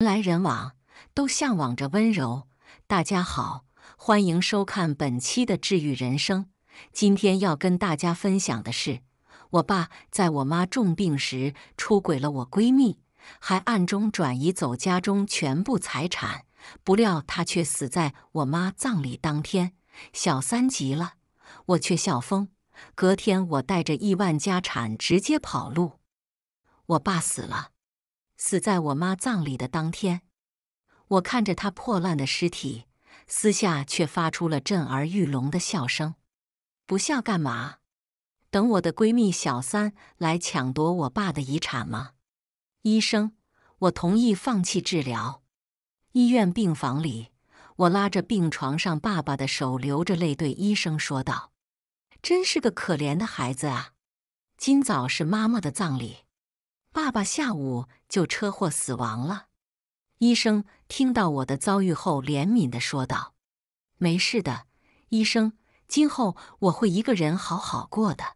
人来人往，都向往着温柔。大家好，欢迎收看本期的治愈人生。今天要跟大家分享的是，我爸在我妈重病时出轨了我闺蜜，还暗中转移走家中全部财产。不料他却死在我妈葬礼当天。小三急了，我却笑疯。隔天我带着亿万家产直接跑路。我爸死了。死在我妈葬礼的当天，我看着他破烂的尸体，私下却发出了震耳欲聋的笑声。不笑干嘛？等我的闺蜜小三来抢夺我爸的遗产吗？医生，我同意放弃治疗。医院病房里，我拉着病床上爸爸的手，流着泪对医生说道：“真是个可怜的孩子啊！”今早是妈妈的葬礼。爸爸下午就车祸死亡了。医生听到我的遭遇后，怜悯地说道：“没事的，医生，今后我会一个人好好过的。”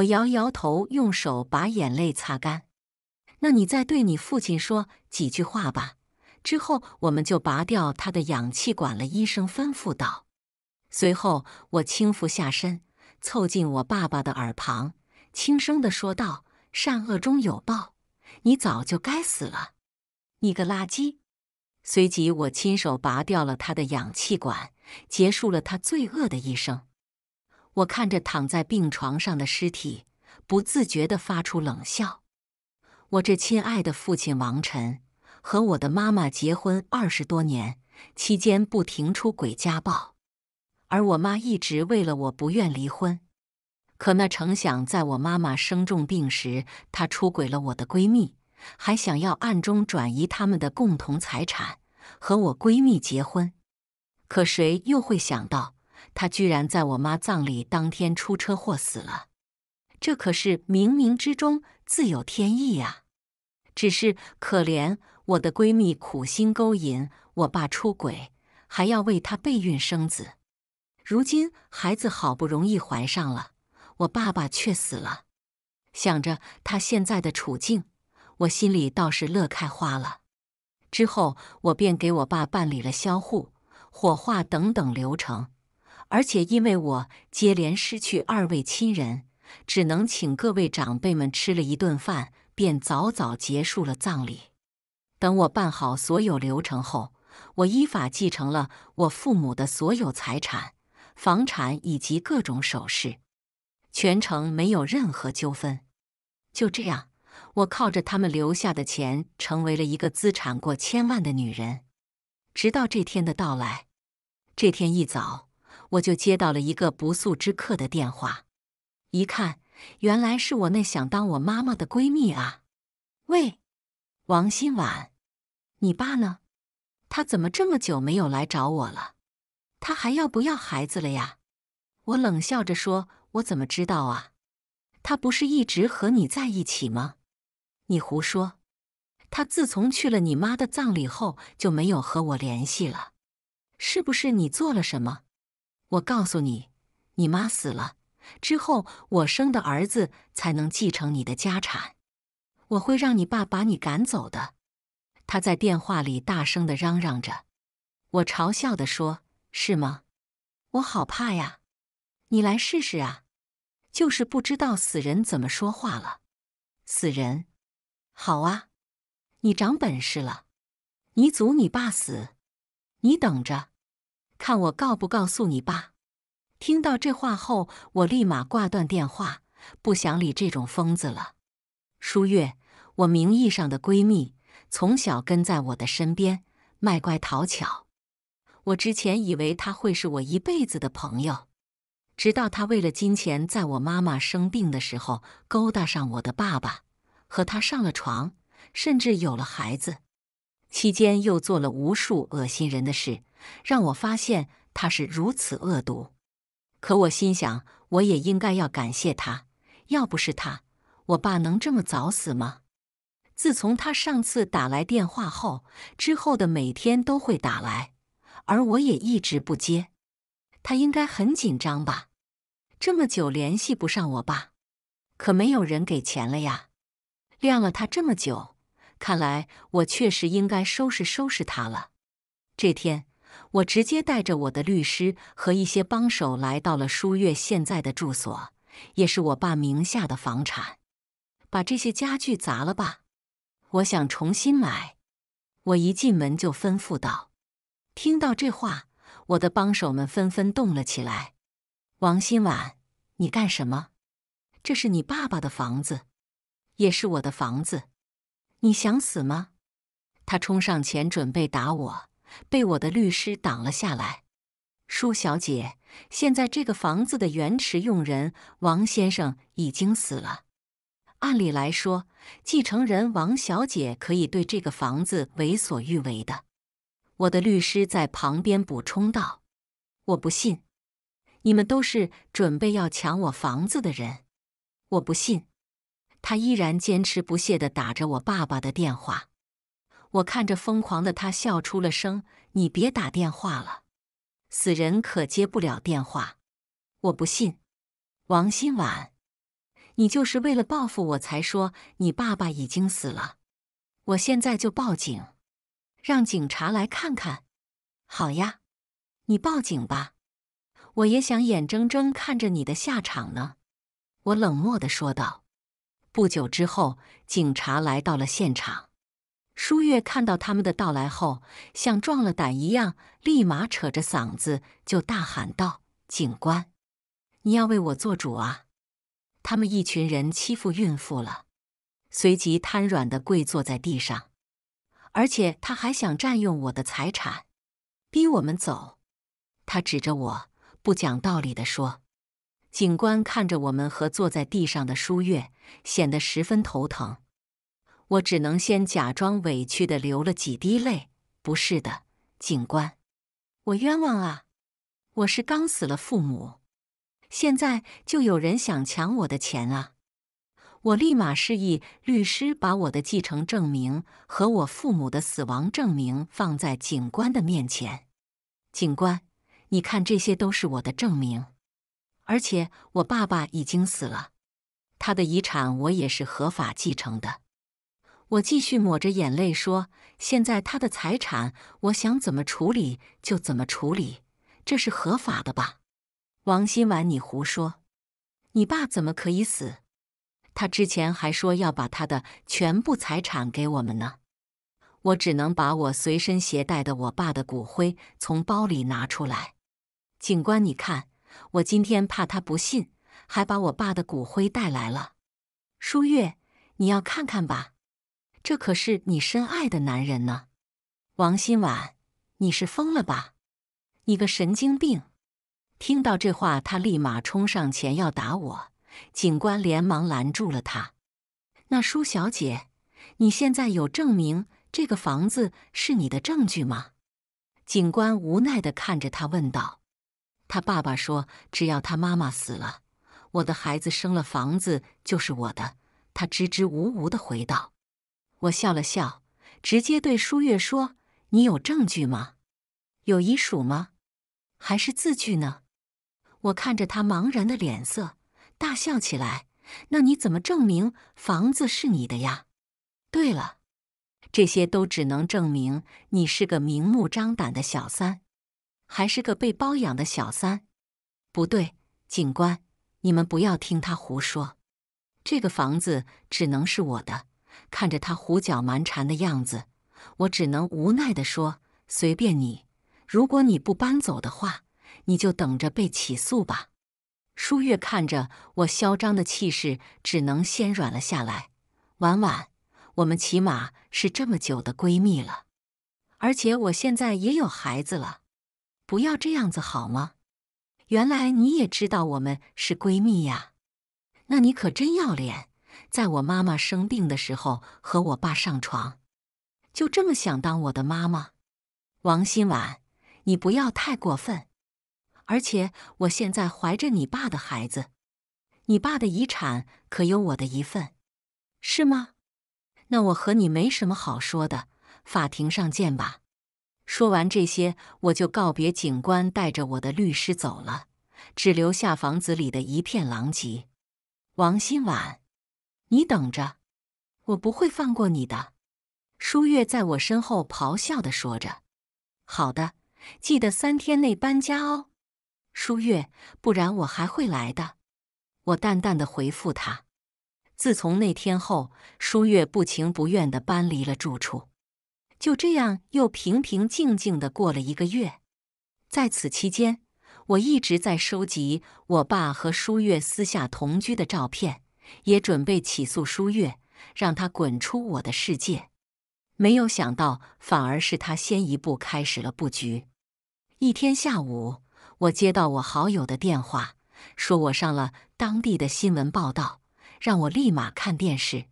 我摇摇头，用手把眼泪擦干。“那你再对你父亲说几句话吧。”之后，我们就拔掉他的氧气管了。医生吩咐道。随后，我轻俯下身，凑近我爸爸的耳旁，轻声地说道。善恶终有报，你早就该死了，你个垃圾！随即，我亲手拔掉了他的氧气管，结束了他罪恶的一生。我看着躺在病床上的尸体，不自觉的发出冷笑。我这亲爱的父亲王晨，和我的妈妈结婚二十多年，期间不停出轨家暴，而我妈一直为了我不愿离婚。可那成想，在我妈妈生重病时，他出轨了我的闺蜜，还想要暗中转移他们的共同财产，和我闺蜜结婚。可谁又会想到，他居然在我妈葬礼当天出车祸死了？这可是冥冥之中自有天意呀！只是可怜我的闺蜜，苦心勾引我爸出轨，还要为他备孕生子。如今孩子好不容易怀上了。我爸爸却死了，想着他现在的处境，我心里倒是乐开花了。之后，我便给我爸办理了销户、火化等等流程，而且因为我接连失去二位亲人，只能请各位长辈们吃了一顿饭，便早早结束了葬礼。等我办好所有流程后，我依法继承了我父母的所有财产、房产以及各种首饰。全程没有任何纠纷，就这样，我靠着他们留下的钱，成为了一个资产过千万的女人。直到这天的到来，这天一早，我就接到了一个不速之客的电话。一看，原来是我那想当我妈妈的闺蜜啊！喂，王新婉，你爸呢？他怎么这么久没有来找我了？他还要不要孩子了呀？我冷笑着说。我怎么知道啊？他不是一直和你在一起吗？你胡说！他自从去了你妈的葬礼后就没有和我联系了。是不是你做了什么？我告诉你，你妈死了之后，我生的儿子才能继承你的家产。我会让你爸把你赶走的。他在电话里大声的嚷嚷着，我嘲笑的说：“是吗？我好怕呀！你来试试啊！”就是不知道死人怎么说话了。死人，好啊，你长本事了，你阻你爸死，你等着，看我告不告诉你爸。听到这话后，我立马挂断电话，不想理这种疯子了。舒月，我名义上的闺蜜，从小跟在我的身边，卖乖讨巧。我之前以为她会是我一辈子的朋友。直到他为了金钱，在我妈妈生病的时候勾搭上我的爸爸，和他上了床，甚至有了孩子。期间又做了无数恶心人的事，让我发现他是如此恶毒。可我心想，我也应该要感谢他，要不是他，我爸能这么早死吗？自从他上次打来电话后，之后的每天都会打来，而我也一直不接。他应该很紧张吧？这么久联系不上我爸，可没有人给钱了呀！晾了他这么久，看来我确实应该收拾收拾他了。这天，我直接带着我的律师和一些帮手来到了舒月现在的住所，也是我爸名下的房产。把这些家具砸了吧，我想重新买。我一进门就吩咐道：“听到这话，我的帮手们纷纷动了起来。”王新婉，你干什么？这是你爸爸的房子，也是我的房子。你想死吗？他冲上前准备打我，被我的律师挡了下来。舒小姐，现在这个房子的原持用人王先生已经死了，按理来说，继承人王小姐可以对这个房子为所欲为的。我的律师在旁边补充道：“我不信。”你们都是准备要抢我房子的人，我不信。他依然坚持不懈地打着我爸爸的电话。我看着疯狂的他，笑出了声。你别打电话了，死人可接不了电话。我不信，王新婉，你就是为了报复我才说你爸爸已经死了。我现在就报警，让警察来看看。好呀，你报警吧。我也想眼睁睁看着你的下场呢，我冷漠地说道。不久之后，警察来到了现场。舒月看到他们的到来后，像壮了胆一样，立马扯着嗓子就大喊道：“警官，你要为我做主啊！他们一群人欺负孕妇了，随即瘫软地跪坐在地上，而且他还想占用我的财产，逼我们走。他指着我。”不讲道理的说，警官看着我们和坐在地上的舒月，显得十分头疼。我只能先假装委屈的流了几滴泪。不是的，警官，我冤枉啊！我是刚死了父母，现在就有人想抢我的钱啊！我立马示意律师把我的继承证明和我父母的死亡证明放在警官的面前，警官。你看，这些都是我的证明，而且我爸爸已经死了，他的遗产我也是合法继承的。我继续抹着眼泪说：“现在他的财产，我想怎么处理就怎么处理，这是合法的吧？”王新婉，你胡说！你爸怎么可以死？他之前还说要把他的全部财产给我们呢。我只能把我随身携带的我爸的骨灰从包里拿出来。警官，你看，我今天怕他不信，还把我爸的骨灰带来了。舒月，你要看看吧，这可是你深爱的男人呢。王新婉，你是疯了吧？你个神经病！听到这话，他立马冲上前要打我。警官连忙拦住了他。那舒小姐，你现在有证明这个房子是你的证据吗？警官无奈地看着他问道。他爸爸说：“只要他妈妈死了，我的孩子生了房子就是我的。”他支支吾吾地回道。我笑了笑，直接对舒月说：“你有证据吗？有遗嘱吗？还是字据呢？”我看着他茫然的脸色，大笑起来。“那你怎么证明房子是你的呀？”“对了，这些都只能证明你是个明目张胆的小三。”还是个被包养的小三，不对，警官，你们不要听他胡说。这个房子只能是我的。看着他胡搅蛮缠的样子，我只能无奈的说：“随便你，如果你不搬走的话，你就等着被起诉吧。”舒月看着我嚣张的气势，只能先软了下来。婉婉，我们起码是这么久的闺蜜了，而且我现在也有孩子了。不要这样子好吗？原来你也知道我们是闺蜜呀？那你可真要脸，在我妈妈生病的时候和我爸上床，就这么想当我的妈妈？王新婉，你不要太过分！而且我现在怀着你爸的孩子，你爸的遗产可有我的一份，是吗？那我和你没什么好说的，法庭上见吧。说完这些，我就告别警官，带着我的律师走了，只留下房子里的一片狼藉。王新晚，你等着，我不会放过你的！舒月在我身后咆哮的说着：“好的，记得三天内搬家哦，舒月，不然我还会来的。”我淡淡的回复他。自从那天后，舒月不情不愿的搬离了住处。就这样又平平静静的过了一个月，在此期间，我一直在收集我爸和舒月私下同居的照片，也准备起诉舒月，让他滚出我的世界。没有想到，反而是他先一步开始了布局。一天下午，我接到我好友的电话，说我上了当地的新闻报道，让我立马看电视。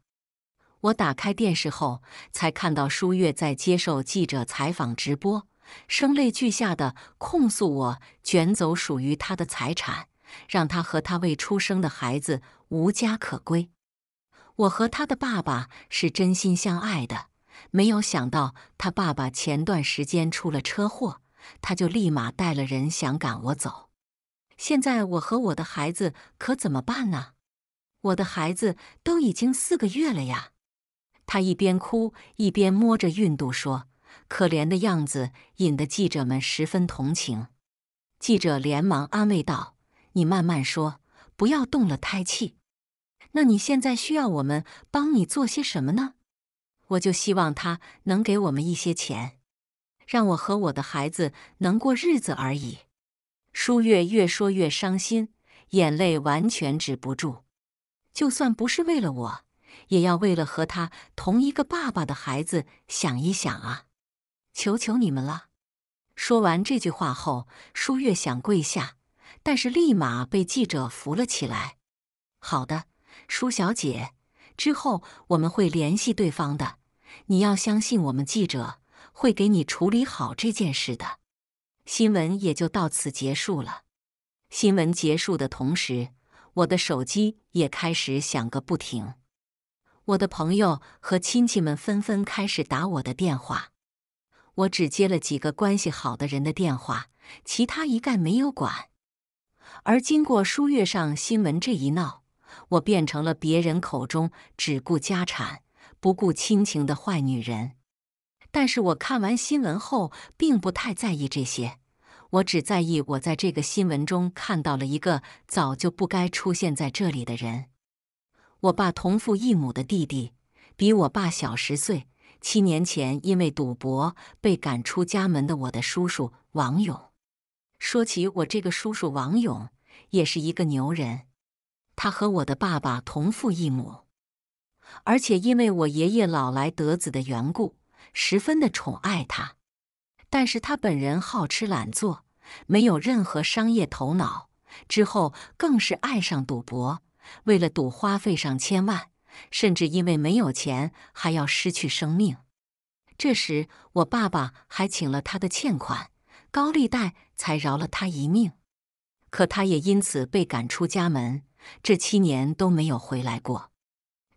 我打开电视后，才看到舒月在接受记者采访直播，声泪俱下的控诉我卷走属于她的财产，让她和她未出生的孩子无家可归。我和她的爸爸是真心相爱的，没有想到她爸爸前段时间出了车祸，她就立马带了人想赶我走。现在我和我的孩子可怎么办呢？我的孩子都已经四个月了呀！他一边哭一边摸着孕肚说：“可怜的样子，引得记者们十分同情。”记者连忙安慰道：“你慢慢说，不要动了胎气。那你现在需要我们帮你做些什么呢？”我就希望他能给我们一些钱，让我和我的孩子能过日子而已。舒月越说越伤心，眼泪完全止不住。就算不是为了我。也要为了和他同一个爸爸的孩子想一想啊！求求你们了！说完这句话后，舒月想跪下，但是立马被记者扶了起来。好的，舒小姐，之后我们会联系对方的，你要相信我们记者会给你处理好这件事的。新闻也就到此结束了。新闻结束的同时，我的手机也开始响个不停。我的朋友和亲戚们纷纷开始打我的电话，我只接了几个关系好的人的电话，其他一概没有管。而经过书月上新闻这一闹，我变成了别人口中只顾家产不顾亲情的坏女人。但是我看完新闻后，并不太在意这些，我只在意我在这个新闻中看到了一个早就不该出现在这里的人。我爸同父异母的弟弟，比我爸小十岁。七年前因为赌博被赶出家门的我的叔叔王勇，说起我这个叔叔王勇，也是一个牛人。他和我的爸爸同父异母，而且因为我爷爷老来得子的缘故，十分的宠爱他。但是他本人好吃懒做，没有任何商业头脑，之后更是爱上赌博。为了赌，花费上千万，甚至因为没有钱还要失去生命。这时，我爸爸还请了他的欠款高利贷，才饶了他一命。可他也因此被赶出家门，这七年都没有回来过。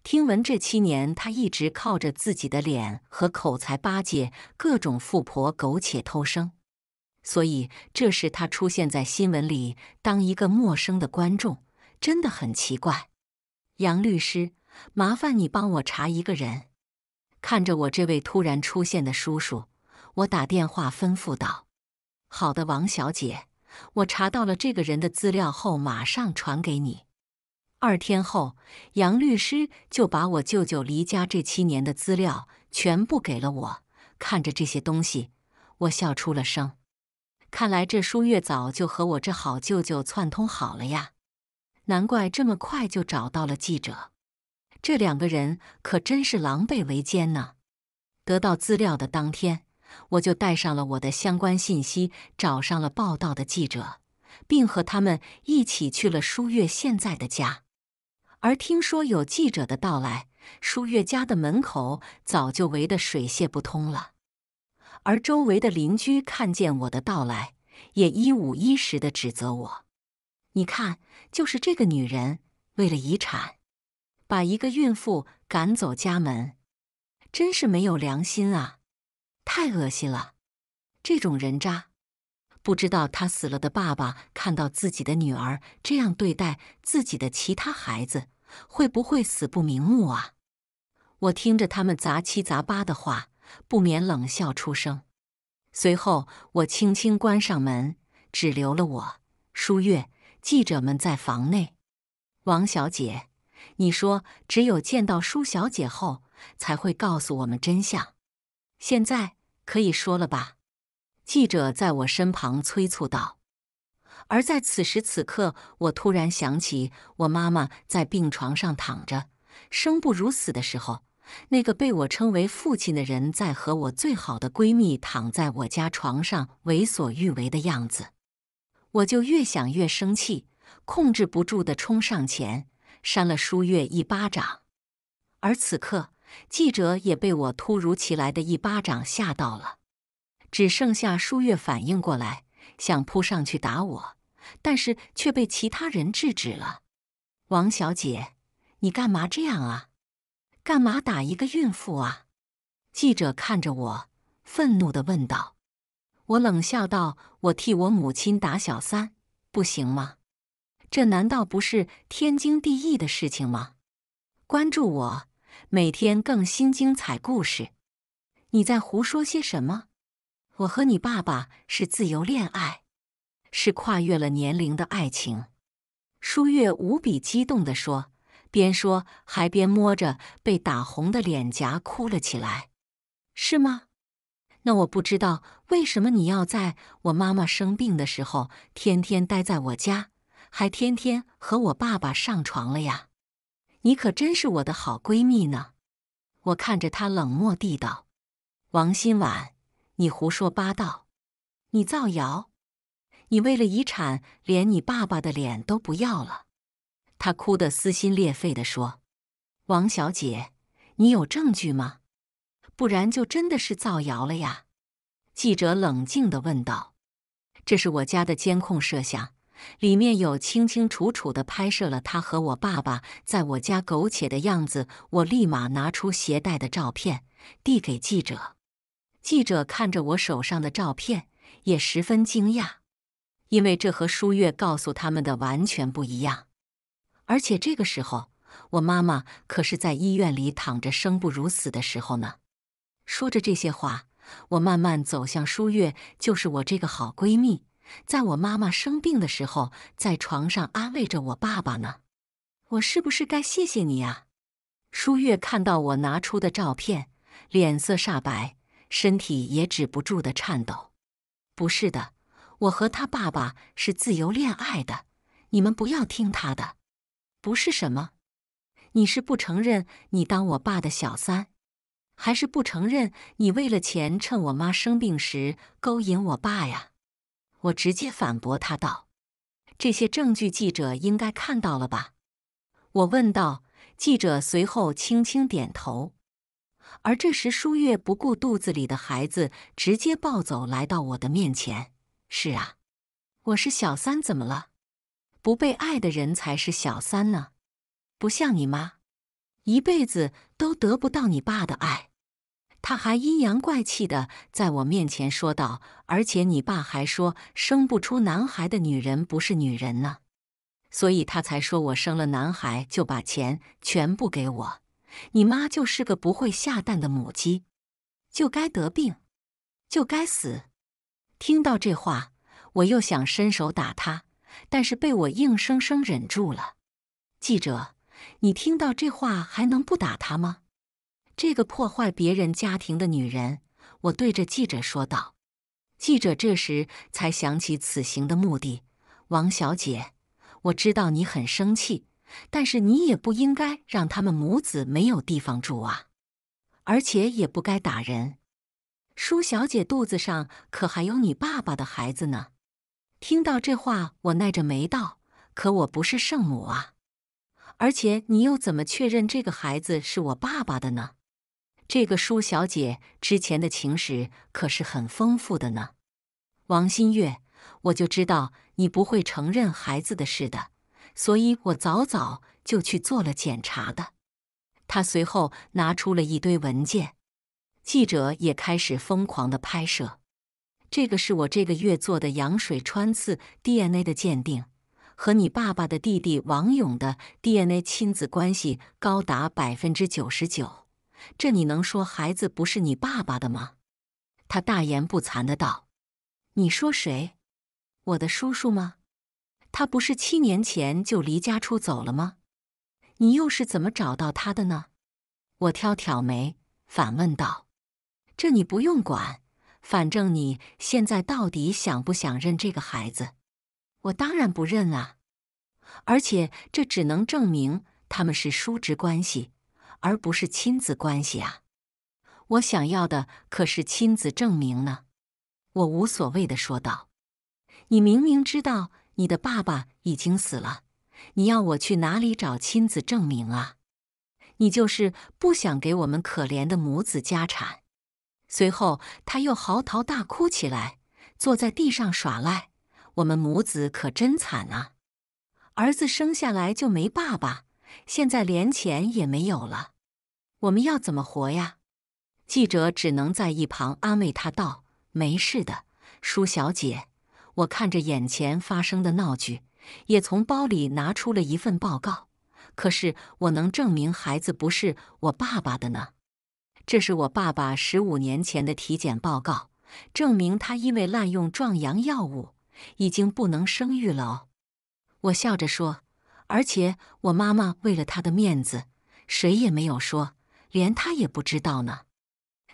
听闻这七年，他一直靠着自己的脸和口才巴结各种富婆，苟且偷生。所以，这时他出现在新闻里当一个陌生的观众。真的很奇怪，杨律师，麻烦你帮我查一个人。看着我这位突然出现的叔叔，我打电话吩咐道：“好的，王小姐，我查到了这个人的资料后，马上传给你。”二天后，杨律师就把我舅舅离家这七年的资料全部给了我。看着这些东西，我笑出了声。看来这舒月早就和我这好舅舅串通好了呀。难怪这么快就找到了记者，这两个人可真是狼狈为奸呢。得到资料的当天，我就带上了我的相关信息，找上了报道的记者，并和他们一起去了舒月现在的家。而听说有记者的到来，舒月家的门口早就围得水泄不通了。而周围的邻居看见我的到来，也一五一十的指责我。你看，就是这个女人为了遗产，把一个孕妇赶走家门，真是没有良心啊！太恶心了，这种人渣！不知道他死了的爸爸看到自己的女儿这样对待自己的其他孩子，会不会死不瞑目啊？我听着他们杂七杂八的话，不免冷笑出声。随后，我轻轻关上门，只留了我，舒月。记者们在房内。王小姐，你说只有见到舒小姐后才会告诉我们真相，现在可以说了吧？记者在我身旁催促道。而在此时此刻，我突然想起我妈妈在病床上躺着，生不如死的时候，那个被我称为父亲的人在和我最好的闺蜜躺在我家床上为所欲为的样子。我就越想越生气，控制不住的冲上前，扇了舒月一巴掌。而此刻，记者也被我突如其来的一巴掌吓到了，只剩下舒月反应过来，想扑上去打我，但是却被其他人制止了。王小姐，你干嘛这样啊？干嘛打一个孕妇啊？记者看着我，愤怒的问道。我冷笑道：“我替我母亲打小三，不行吗？这难道不是天经地义的事情吗？”关注我，每天更新精彩故事。你在胡说些什么？我和你爸爸是自由恋爱，是跨越了年龄的爱情。舒月无比激动地说，边说还边摸着被打红的脸颊哭了起来。是吗？那我不知道为什么你要在我妈妈生病的时候天天待在我家，还天天和我爸爸上床了呀？你可真是我的好闺蜜呢！我看着她冷漠地道：“王新婉，你胡说八道，你造谣，你为了遗产连你爸爸的脸都不要了。”她哭得撕心裂肺地说：“王小姐，你有证据吗？”不然就真的是造谣了呀！记者冷静的问道：“这是我家的监控摄像，里面有清清楚楚的拍摄了他和我爸爸在我家苟且的样子。”我立马拿出携带的照片递给记者。记者看着我手上的照片，也十分惊讶，因为这和舒月告诉他们的完全不一样。而且这个时候，我妈妈可是在医院里躺着生不如死的时候呢。说着这些话，我慢慢走向舒月，就是我这个好闺蜜，在我妈妈生病的时候，在床上安慰着我爸爸呢。我是不是该谢谢你啊？舒月看到我拿出的照片，脸色煞白，身体也止不住的颤抖。不是的，我和他爸爸是自由恋爱的，你们不要听他的。不是什么？你是不承认你当我爸的小三？还是不承认你为了钱趁我妈生病时勾引我爸呀？我直接反驳他道：“这些证据记者应该看到了吧？”我问道。记者随后轻轻点头。而这时，舒月不顾肚子里的孩子，直接暴走来到我的面前。“是啊，我是小三怎么了？不被爱的人才是小三呢，不像你妈，一辈子都得不到你爸的爱。”他还阴阳怪气的在我面前说道：“而且你爸还说生不出男孩的女人不是女人呢，所以他才说我生了男孩就把钱全部给我。你妈就是个不会下蛋的母鸡，就该得病，就该死。”听到这话，我又想伸手打他，但是被我硬生生忍住了。记者，你听到这话还能不打他吗？这个破坏别人家庭的女人，我对着记者说道。记者这时才想起此行的目的。王小姐，我知道你很生气，但是你也不应该让他们母子没有地方住啊，而且也不该打人。舒小姐肚子上可还有你爸爸的孩子呢。听到这话，我耐着没道：“可我不是圣母啊。而且你又怎么确认这个孩子是我爸爸的呢？这个舒小姐之前的情史可是很丰富的呢，王新月，我就知道你不会承认孩子的事的，所以我早早就去做了检查的。他随后拿出了一堆文件，记者也开始疯狂的拍摄。这个是我这个月做的羊水穿刺 DNA 的鉴定，和你爸爸的弟弟王勇的 DNA 亲子关系高达百分之九十九。这你能说孩子不是你爸爸的吗？他大言不惭的道：“你说谁？我的叔叔吗？他不是七年前就离家出走了吗？你又是怎么找到他的呢？”我挑挑眉，反问道：“这你不用管，反正你现在到底想不想认这个孩子？我当然不认啊！而且这只能证明他们是叔侄关系。”而不是亲子关系啊！我想要的可是亲子证明呢！我无所谓的说道。你明明知道你的爸爸已经死了，你要我去哪里找亲子证明啊？你就是不想给我们可怜的母子家产。随后，他又嚎啕大哭起来，坐在地上耍赖。我们母子可真惨啊！儿子生下来就没爸爸。现在连钱也没有了，我们要怎么活呀？记者只能在一旁安慰他道：“没事的，舒小姐。”我看着眼前发生的闹剧，也从包里拿出了一份报告。可是，我能证明孩子不是我爸爸的呢？这是我爸爸十五年前的体检报告，证明他因为滥用壮阳药物，已经不能生育了。我笑着说。而且我妈妈为了他的面子，谁也没有说，连他也不知道呢。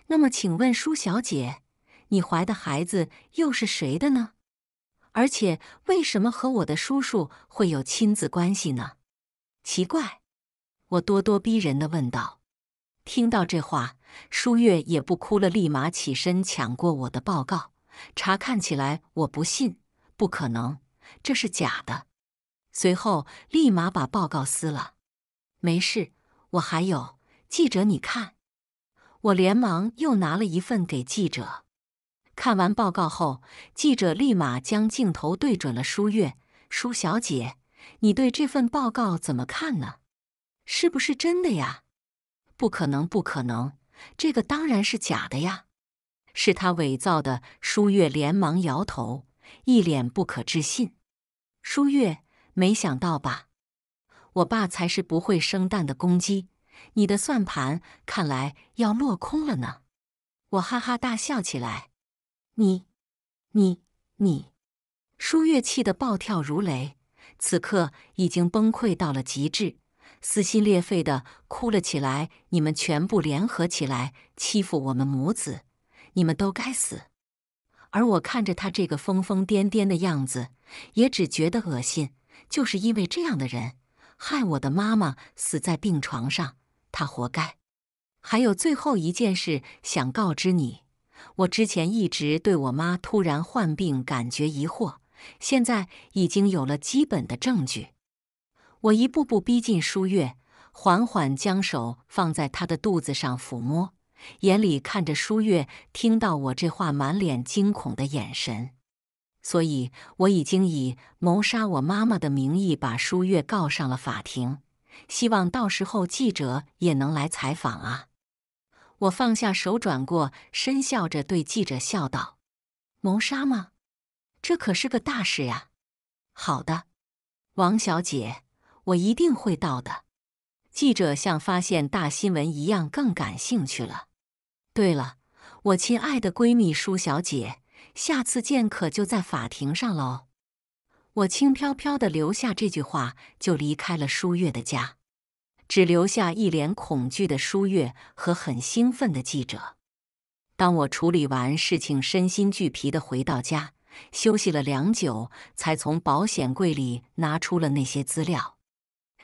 那么，请问舒小姐，你怀的孩子又是谁的呢？而且为什么和我的叔叔会有亲子关系呢？奇怪，我咄咄逼人的问道。听到这话，舒月也不哭了，立马起身抢过我的报告查看起来。我不信，不可能，这是假的。随后，立马把报告撕了。没事，我还有。记者，你看，我连忙又拿了一份给记者。看完报告后，记者立马将镜头对准了舒月。舒小姐，你对这份报告怎么看呢？是不是真的呀？不可能，不可能！这个当然是假的呀，是他伪造的。舒月连忙摇头，一脸不可置信。舒月。没想到吧，我爸才是不会生蛋的公鸡，你的算盘看来要落空了呢！我哈哈大笑起来。你、你、你，舒月气得暴跳如雷，此刻已经崩溃到了极致，撕心裂肺的哭了起来。你们全部联合起来欺负我们母子，你们都该死！而我看着他这个疯疯癫癫的样子，也只觉得恶心。就是因为这样的人，害我的妈妈死在病床上，她活该。还有最后一件事想告知你，我之前一直对我妈突然患病感觉疑惑，现在已经有了基本的证据。我一步步逼近舒月，缓缓将手放在她的肚子上抚摸，眼里看着舒月，听到我这话，满脸惊恐的眼神。所以，我已经以谋杀我妈妈的名义把舒月告上了法庭。希望到时候记者也能来采访啊！我放下手，转过身，笑着对记者笑道：“谋杀吗？这可是个大事呀！”好的，王小姐，我一定会到的。记者像发现大新闻一样，更感兴趣了。对了，我亲爱的闺蜜舒小姐。下次见可就在法庭上喽。我轻飘飘的留下这句话，就离开了舒月的家，只留下一脸恐惧的舒月和很兴奋的记者。当我处理完事情，身心俱疲的回到家，休息了良久，才从保险柜里拿出了那些资料。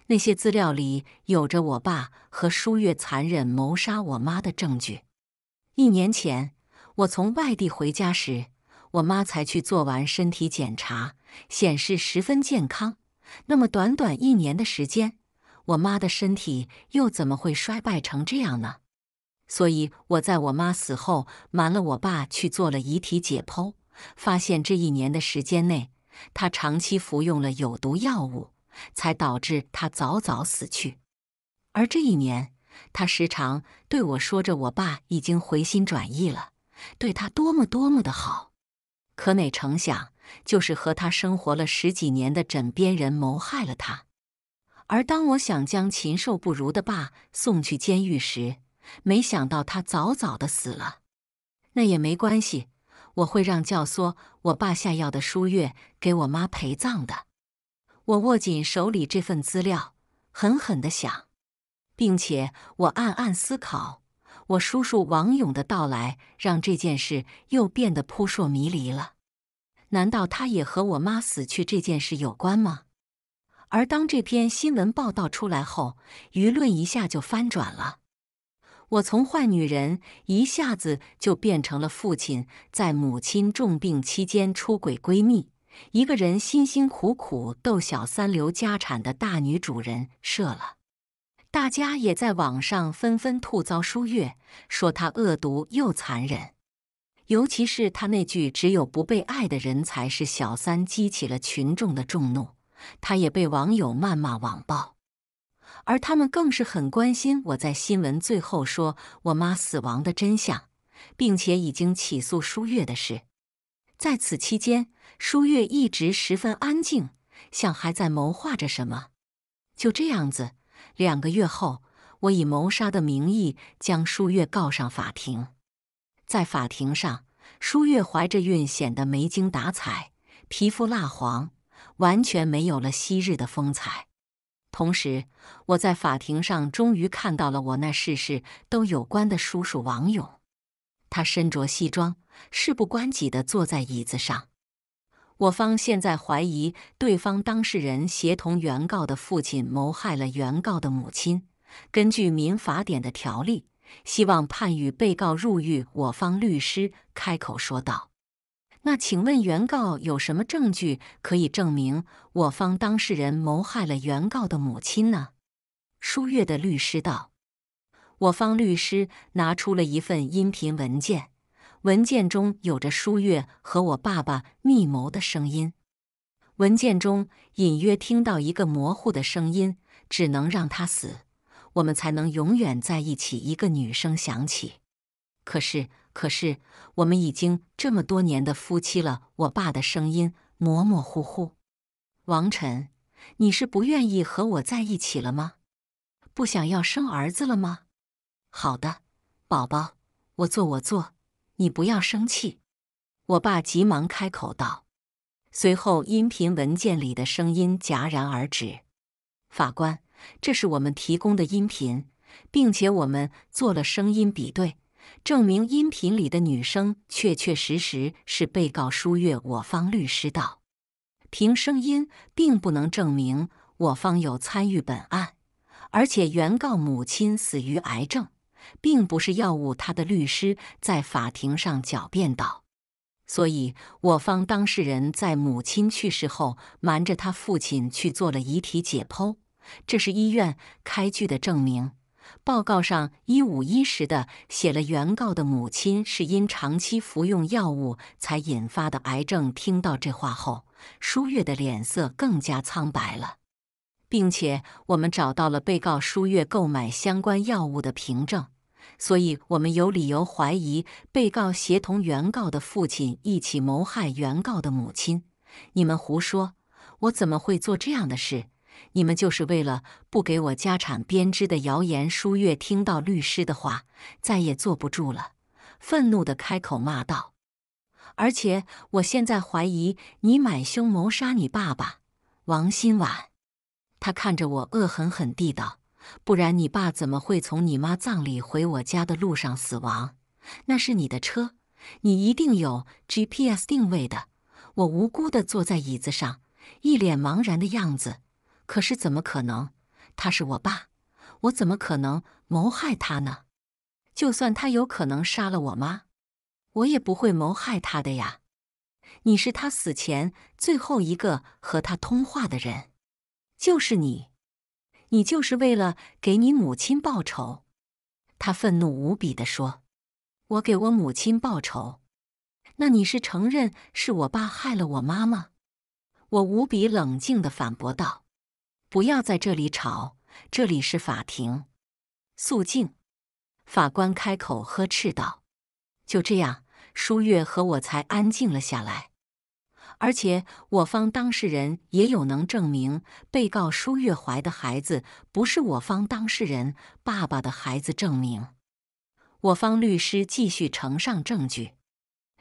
那些资料里有着我爸和舒月残忍谋杀我妈的证据。一年前，我从外地回家时。我妈才去做完身体检查，显示十分健康。那么短短一年的时间，我妈的身体又怎么会衰败成这样呢？所以，我在我妈死后瞒了我爸去做了遗体解剖，发现这一年的时间内，她长期服用了有毒药物，才导致她早早死去。而这一年，她时常对我说着：“我爸已经回心转意了，对他多么多么的好。”可哪成想，就是和他生活了十几年的枕边人谋害了他。而当我想将禽兽不如的爸送去监狱时，没想到他早早的死了。那也没关系，我会让教唆我爸下药的舒月给我妈陪葬的。我握紧手里这份资料，狠狠的想，并且我暗暗思考。我叔叔王勇的到来，让这件事又变得扑朔迷离了。难道他也和我妈死去这件事有关吗？而当这篇新闻报道出来后，舆论一下就翻转了。我从坏女人一下子就变成了父亲在母亲重病期间出轨闺蜜，一个人辛辛苦苦斗小三留家产的大女主人设了。大家也在网上纷纷吐槽舒月，说他恶毒又残忍，尤其是他那句“只有不被爱的人才是小三”，激起了群众的众怒。他也被网友谩骂网暴，而他们更是很关心我在新闻最后说我妈死亡的真相，并且已经起诉舒月的事。在此期间，舒月一直十分安静，像还在谋划着什么。就这样子。两个月后，我以谋杀的名义将舒月告上法庭。在法庭上，舒月怀着孕，显得没精打采，皮肤蜡黄，完全没有了昔日的风采。同时，我在法庭上终于看到了我那事事都有关的叔叔王勇，他身着西装，事不关己地坐在椅子上。我方现在怀疑对方当事人协同原告的父亲谋害了原告的母亲。根据民法典的条例，希望判予被告入狱。我方律师开口说道：“那请问原告有什么证据可以证明我方当事人谋害了原告的母亲呢？”舒悦的律师道：“我方律师拿出了一份音频文件。”文件中有着舒月和我爸爸密谋的声音，文件中隐约听到一个模糊的声音：“只能让他死，我们才能永远在一起。”一个女声响起。可是，可是，我们已经这么多年的夫妻了。我爸的声音模模糊糊：“王晨，你是不愿意和我在一起了吗？不想要生儿子了吗？”好的，宝宝，我做，我做。你不要生气，我爸急忙开口道。随后，音频文件里的声音戛然而止。法官，这是我们提供的音频，并且我们做了声音比对，证明音频里的女声确确实实是被告舒月。我方律师道：“凭声音并不能证明我方有参与本案，而且原告母亲死于癌症。”并不是药物，他的律师在法庭上狡辩道。所以，我方当事人在母亲去世后，瞒着他父亲去做了遗体解剖，这是医院开具的证明报告上一五一十的写了。原告的母亲是因长期服用药物才引发的癌症。听到这话后，舒月的脸色更加苍白了。并且我们找到了被告舒月购买相关药物的凭证，所以我们有理由怀疑被告协同原告的父亲一起谋害原告的母亲。你们胡说！我怎么会做这样的事？你们就是为了不给我家产编织的谣言。舒月听到律师的话，再也坐不住了，愤怒地开口骂道：“而且我现在怀疑你买凶谋杀你爸爸王新婉，他看着我，恶狠狠地道：“不然你爸怎么会从你妈葬礼回我家的路上死亡？那是你的车，你一定有 GPS 定位的。”我无辜的坐在椅子上，一脸茫然的样子。可是怎么可能？他是我爸，我怎么可能谋害他呢？就算他有可能杀了我妈，我也不会谋害他的呀。你是他死前最后一个和他通话的人。就是你，你就是为了给你母亲报仇，他愤怒无比的说：“我给我母亲报仇，那你是承认是我爸害了我妈吗？”我无比冷静的反驳道：“不要在这里吵，这里是法庭，肃静！”法官开口呵斥道：“就这样，舒月和我才安静了下来。”而且我方当事人也有能证明被告舒月怀的孩子不是我方当事人爸爸的孩子证明。我方律师继续呈上证据，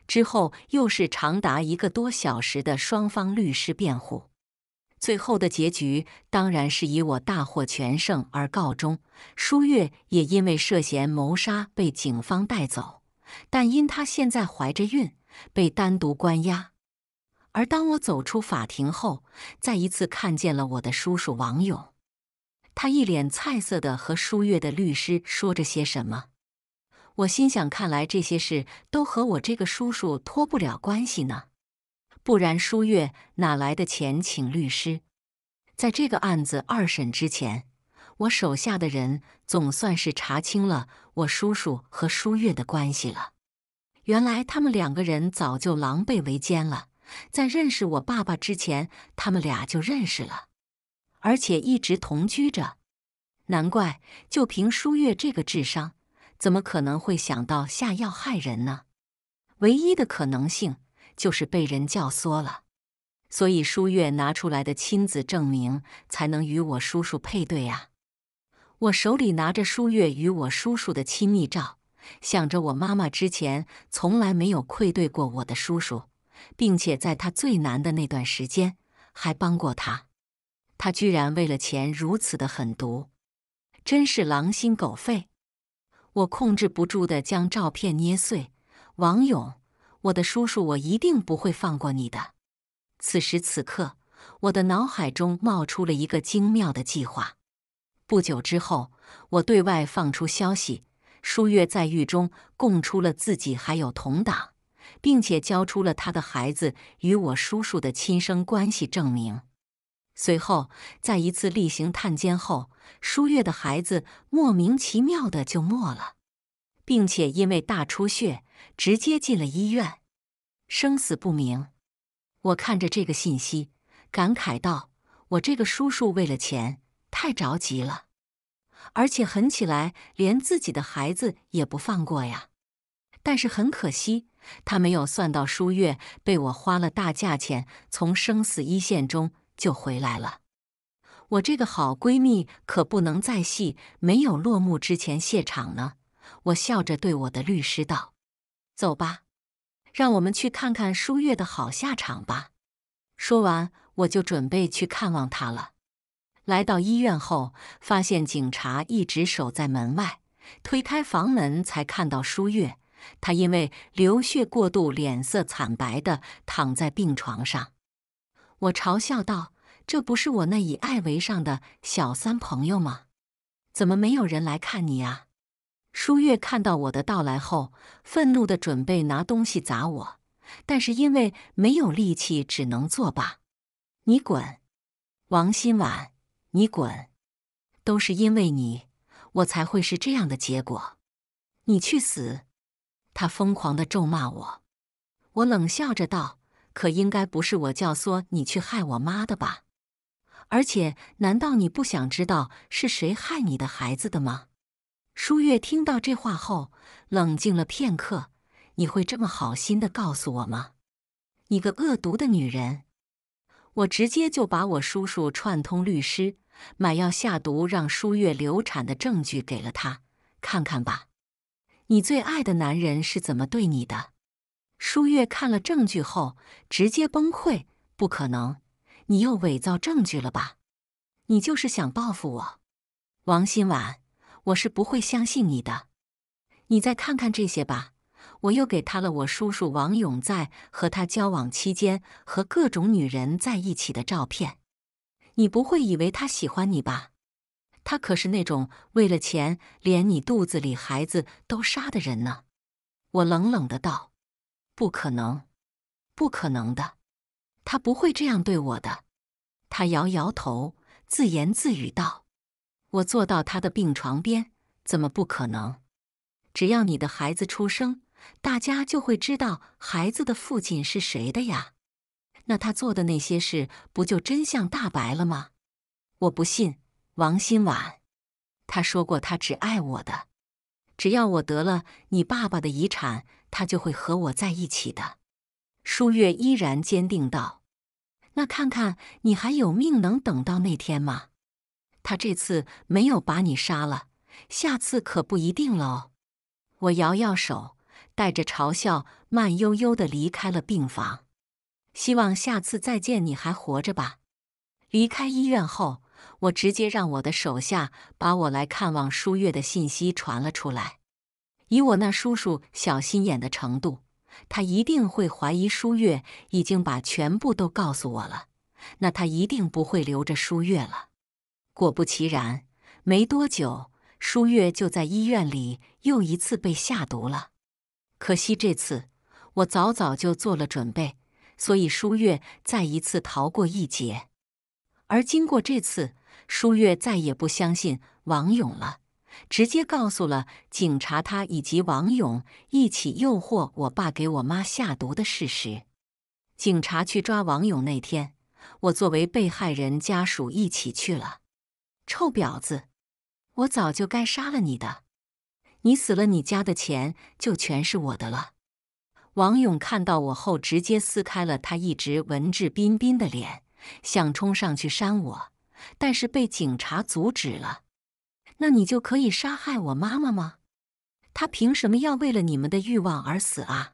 之后又是长达一个多小时的双方律师辩护。最后的结局当然是以我大获全胜而告终。舒月也因为涉嫌谋杀被警方带走，但因她现在怀着孕，被单独关押。而当我走出法庭后，再一次看见了我的叔叔王勇，他一脸菜色的和舒月的律师说着些什么。我心想，看来这些事都和我这个叔叔脱不了关系呢，不然舒月哪来的钱请律师？在这个案子二审之前，我手下的人总算是查清了我叔叔和舒月的关系了。原来他们两个人早就狼狈为奸了。在认识我爸爸之前，他们俩就认识了，而且一直同居着。难怪，就凭舒月这个智商，怎么可能会想到下药害人呢？唯一的可能性就是被人教唆了。所以，舒月拿出来的亲子证明才能与我叔叔配对啊！我手里拿着舒月与我叔叔的亲密照，想着我妈妈之前从来没有愧对过我的叔叔。并且在他最难的那段时间还帮过他，他居然为了钱如此的狠毒，真是狼心狗肺！我控制不住的将照片捏碎。王勇，我的叔叔，我一定不会放过你的。此时此刻，我的脑海中冒出了一个精妙的计划。不久之后，我对外放出消息，舒月在狱中供出了自己还有同党。并且交出了他的孩子与我叔叔的亲生关系证明。随后，在一次例行探监后，舒月的孩子莫名其妙的就没了，并且因为大出血直接进了医院，生死不明。我看着这个信息，感慨道：“我这个叔叔为了钱太着急了，而且狠起来连自己的孩子也不放过呀！”但是很可惜。他没有算到舒月被我花了大价钱从生死一线中救回来了。我这个好闺蜜可不能再戏没有落幕之前谢场呢。我笑着对我的律师道：“走吧，让我们去看看舒月的好下场吧。”说完，我就准备去看望她了。来到医院后，发现警察一直守在门外。推开房门，才看到舒月。他因为流血过度，脸色惨白地躺在病床上。我嘲笑道：“这不是我那以爱为上的小三朋友吗？怎么没有人来看你啊？”舒月看到我的到来后，愤怒地准备拿东西砸我，但是因为没有力气，只能作罢。你滚，王新婉，你滚！都是因为你，我才会是这样的结果。你去死！他疯狂的咒骂我，我冷笑着道：“可应该不是我教唆你去害我妈的吧？而且，难道你不想知道是谁害你的孩子的吗？”舒月听到这话后，冷静了片刻：“你会这么好心的告诉我吗？你个恶毒的女人！”我直接就把我叔叔串通律师买药下毒让舒月流产的证据给了他，看看吧。你最爱的男人是怎么对你的？舒月看了证据后直接崩溃，不可能，你又伪造证据了吧？你就是想报复我，王新婉，我是不会相信你的。你再看看这些吧，我又给他了我叔叔王永在和他交往期间和各种女人在一起的照片。你不会以为他喜欢你吧？他可是那种为了钱连你肚子里孩子都杀的人呢，我冷冷的道：“不可能，不可能的，他不会这样对我的。”他摇摇头，自言自语道：“我坐到他的病床边，怎么不可能？只要你的孩子出生，大家就会知道孩子的父亲是谁的呀。那他做的那些事，不就真相大白了吗？”我不信。王新婉，他说过他只爱我的，只要我得了你爸爸的遗产，他就会和我在一起的。舒月依然坚定道：“那看看你还有命能等到那天吗？他这次没有把你杀了，下次可不一定喽。”我摇摇手，带着嘲笑，慢悠悠的离开了病房。希望下次再见你还活着吧。离开医院后。我直接让我的手下把我来看望舒月的信息传了出来。以我那叔叔小心眼的程度，他一定会怀疑舒月已经把全部都告诉我了。那他一定不会留着舒月了。果不其然，没多久，舒月就在医院里又一次被下毒了。可惜这次我早早就做了准备，所以舒月再一次逃过一劫。而经过这次，舒月再也不相信王勇了，直接告诉了警察他以及王勇一起诱惑我爸给我妈下毒的事实。警察去抓王勇那天，我作为被害人家属一起去了。臭婊子，我早就该杀了你的！你死了，你家的钱就全是我的了。王勇看到我后，直接撕开了他一直文质彬彬的脸。想冲上去扇我，但是被警察阻止了。那你就可以杀害我妈妈吗？她凭什么要为了你们的欲望而死啊？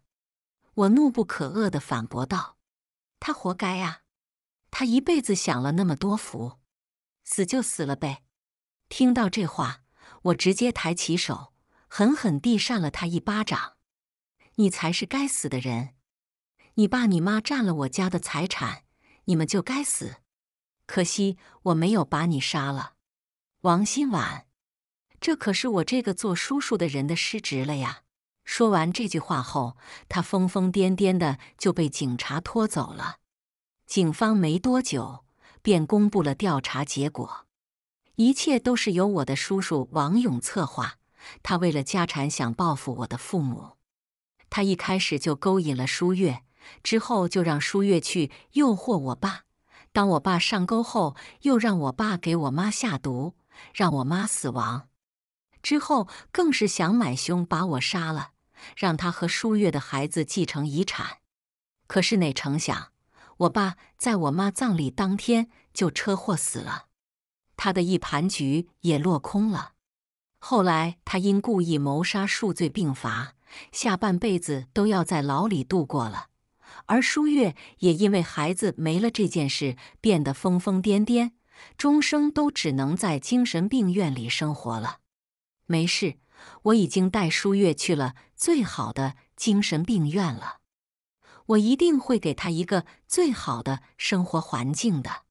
我怒不可遏的反驳道：“他活该啊！他一辈子享了那么多福，死就死了呗。”听到这话，我直接抬起手，狠狠地扇了他一巴掌。“你才是该死的人！你爸你妈占了我家的财产。”你们就该死！可惜我没有把你杀了，王新婉，这可是我这个做叔叔的人的失职了呀！说完这句话后，他疯疯癫癫的就被警察拖走了。警方没多久便公布了调查结果，一切都是由我的叔叔王勇策划，他为了家产想报复我的父母，他一开始就勾引了舒月。之后就让舒月去诱惑我爸，当我爸上钩后，又让我爸给我妈下毒，让我妈死亡。之后更是想买凶把我杀了，让他和舒月的孩子继承遗产。可是哪成想，我爸在我妈葬礼当天就车祸死了，他的一盘局也落空了。后来他因故意谋杀数罪并罚，下半辈子都要在牢里度过了。而舒月也因为孩子没了这件事变得疯疯癫癫，终生都只能在精神病院里生活了。没事，我已经带舒月去了最好的精神病院了，我一定会给她一个最好的生活环境的。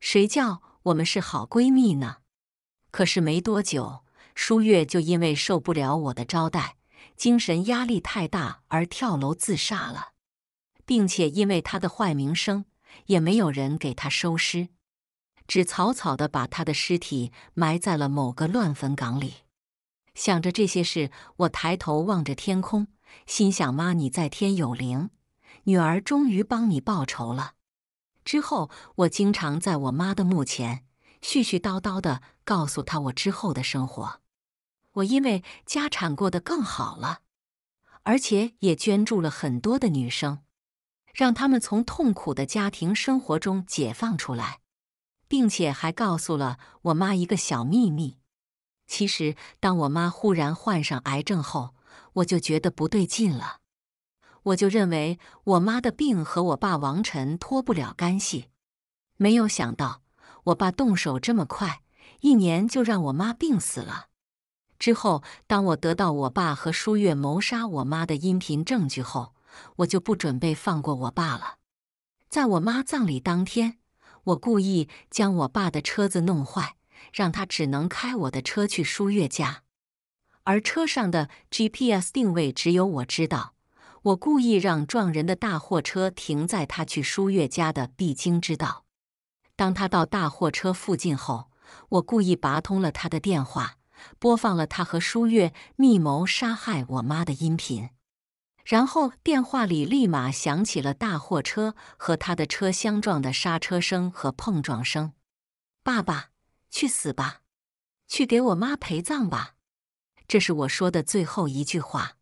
谁叫我们是好闺蜜呢？可是没多久，舒月就因为受不了我的招待，精神压力太大而跳楼自杀了。并且因为他的坏名声，也没有人给他收尸，只草草的把他的尸体埋在了某个乱坟岗里。想着这些事，我抬头望着天空，心想：“妈，你在天有灵，女儿终于帮你报仇了。”之后，我经常在我妈的墓前絮絮叨叨的告诉她我之后的生活。我因为家产过得更好了，而且也捐助了很多的女生。让他们从痛苦的家庭生活中解放出来，并且还告诉了我妈一个小秘密。其实，当我妈忽然患上癌症后，我就觉得不对劲了，我就认为我妈的病和我爸王晨脱不了干系。没有想到，我爸动手这么快，一年就让我妈病死了。之后，当我得到我爸和舒月谋杀我妈的音频证据后。我就不准备放过我爸了。在我妈葬礼当天，我故意将我爸的车子弄坏，让他只能开我的车去舒月家。而车上的 GPS 定位只有我知道。我故意让撞人的大货车停在他去舒月家的必经之道。当他到大货车附近后，我故意拔通了他的电话，播放了他和舒月密谋杀害我妈的音频。然后电话里立马响起了大货车和他的车相撞的刹车声和碰撞声。爸爸，去死吧！去给我妈陪葬吧！这是我说的最后一句话。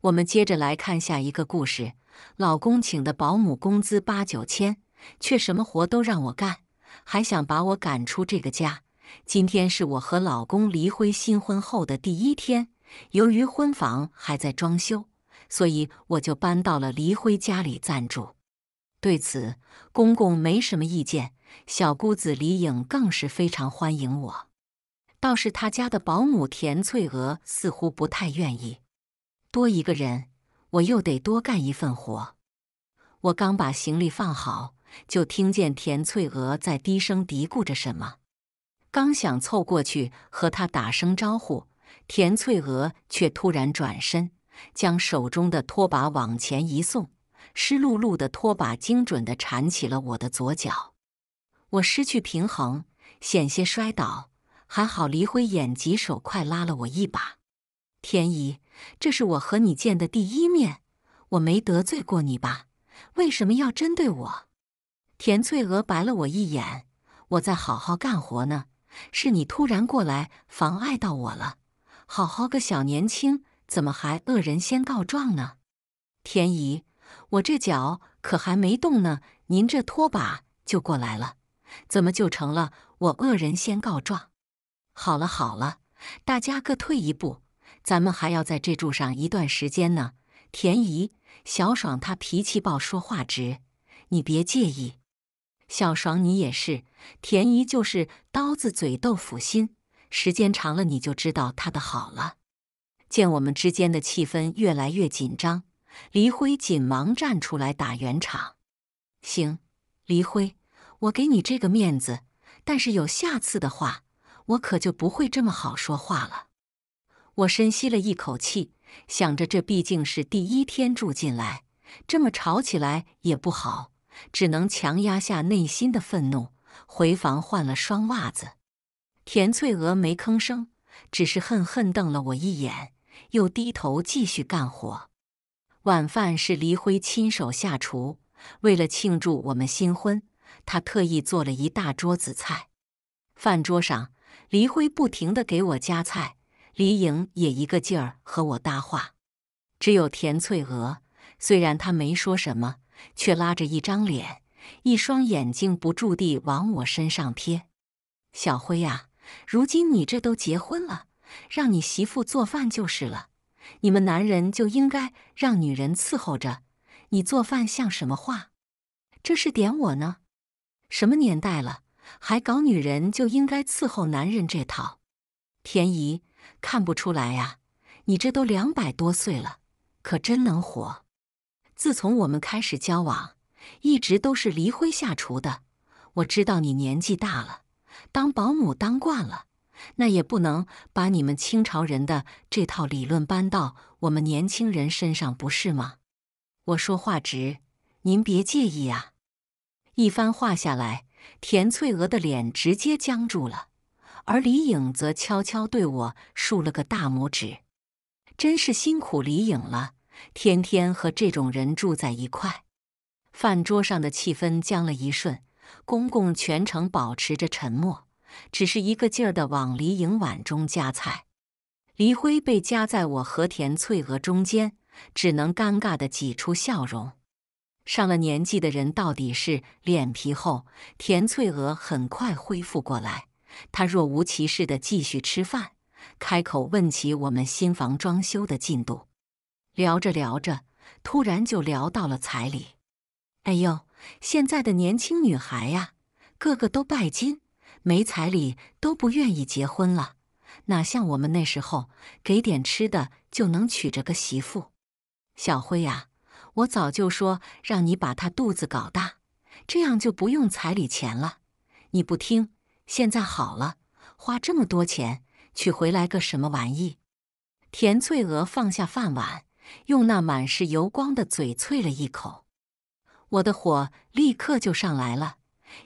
我们接着来看下一个故事。老公请的保姆工资八九千，却什么活都让我干，还想把我赶出这个家。今天是我和老公离婚新婚后的第一天，由于婚房还在装修。所以我就搬到了黎辉家里暂住，对此公公没什么意见，小姑子黎颖更是非常欢迎我，倒是他家的保姆田翠娥似乎不太愿意，多一个人，我又得多干一份活。我刚把行李放好，就听见田翠娥在低声嘀咕着什么，刚想凑过去和她打声招呼，田翠娥却突然转身。将手中的拖把往前一送，湿漉漉的拖把精准地缠起了我的左脚，我失去平衡，险些摔倒，还好黎辉眼疾手快拉了我一把。田姨，这是我和你见的第一面，我没得罪过你吧？为什么要针对我？田翠娥白了我一眼，我在好好干活呢，是你突然过来妨碍到我了，好好个小年轻。怎么还恶人先告状呢？田姨，我这脚可还没动呢，您这拖把就过来了，怎么就成了我恶人先告状？好了好了，大家各退一步，咱们还要在这住上一段时间呢。田姨，小爽他脾气暴，说话直，你别介意。小爽你也是，田姨就是刀子嘴豆腐心，时间长了你就知道他的好了。见我们之间的气氛越来越紧张，黎辉紧忙站出来打圆场：“行，黎辉，我给你这个面子，但是有下次的话，我可就不会这么好说话了。”我深吸了一口气，想着这毕竟是第一天住进来，这么吵起来也不好，只能强压下内心的愤怒，回房换了双袜子。田翠娥没吭声，只是恨恨瞪了我一眼。又低头继续干活。晚饭是黎辉亲手下厨，为了庆祝我们新婚，他特意做了一大桌子菜。饭桌上，黎辉不停地给我夹菜，黎颖也一个劲儿和我搭话。只有田翠娥，虽然她没说什么，却拉着一张脸，一双眼睛不住地往我身上贴。小辉呀，如今你这都结婚了。让你媳妇做饭就是了，你们男人就应该让女人伺候着。你做饭像什么话？这是点我呢？什么年代了，还搞女人就应该伺候男人这套？田姨，看不出来呀，你这都两百多岁了，可真能活。自从我们开始交往，一直都是黎辉下厨的。我知道你年纪大了，当保姆当惯了。那也不能把你们清朝人的这套理论搬到我们年轻人身上，不是吗？我说话直，您别介意啊。一番话下来，田翠娥的脸直接僵住了，而李颖则悄悄对我竖了个大拇指。真是辛苦李颖了，天天和这种人住在一块。饭桌上的气氛僵了一瞬，公公全程保持着沉默。只是一个劲儿的往李颖碗中夹菜，李辉被夹在我和田翠娥中间，只能尴尬地挤出笑容。上了年纪的人到底是脸皮厚，田翠娥很快恢复过来，她若无其事地继续吃饭，开口问起我们新房装修的进度。聊着聊着，突然就聊到了彩礼。哎呦，现在的年轻女孩呀，个个都拜金。没彩礼都不愿意结婚了，哪像我们那时候，给点吃的就能娶着个媳妇。小辉呀，我早就说让你把他肚子搞大，这样就不用彩礼钱了。你不听，现在好了，花这么多钱娶回来个什么玩意？田翠娥放下饭碗，用那满是油光的嘴啐了一口，我的火立刻就上来了，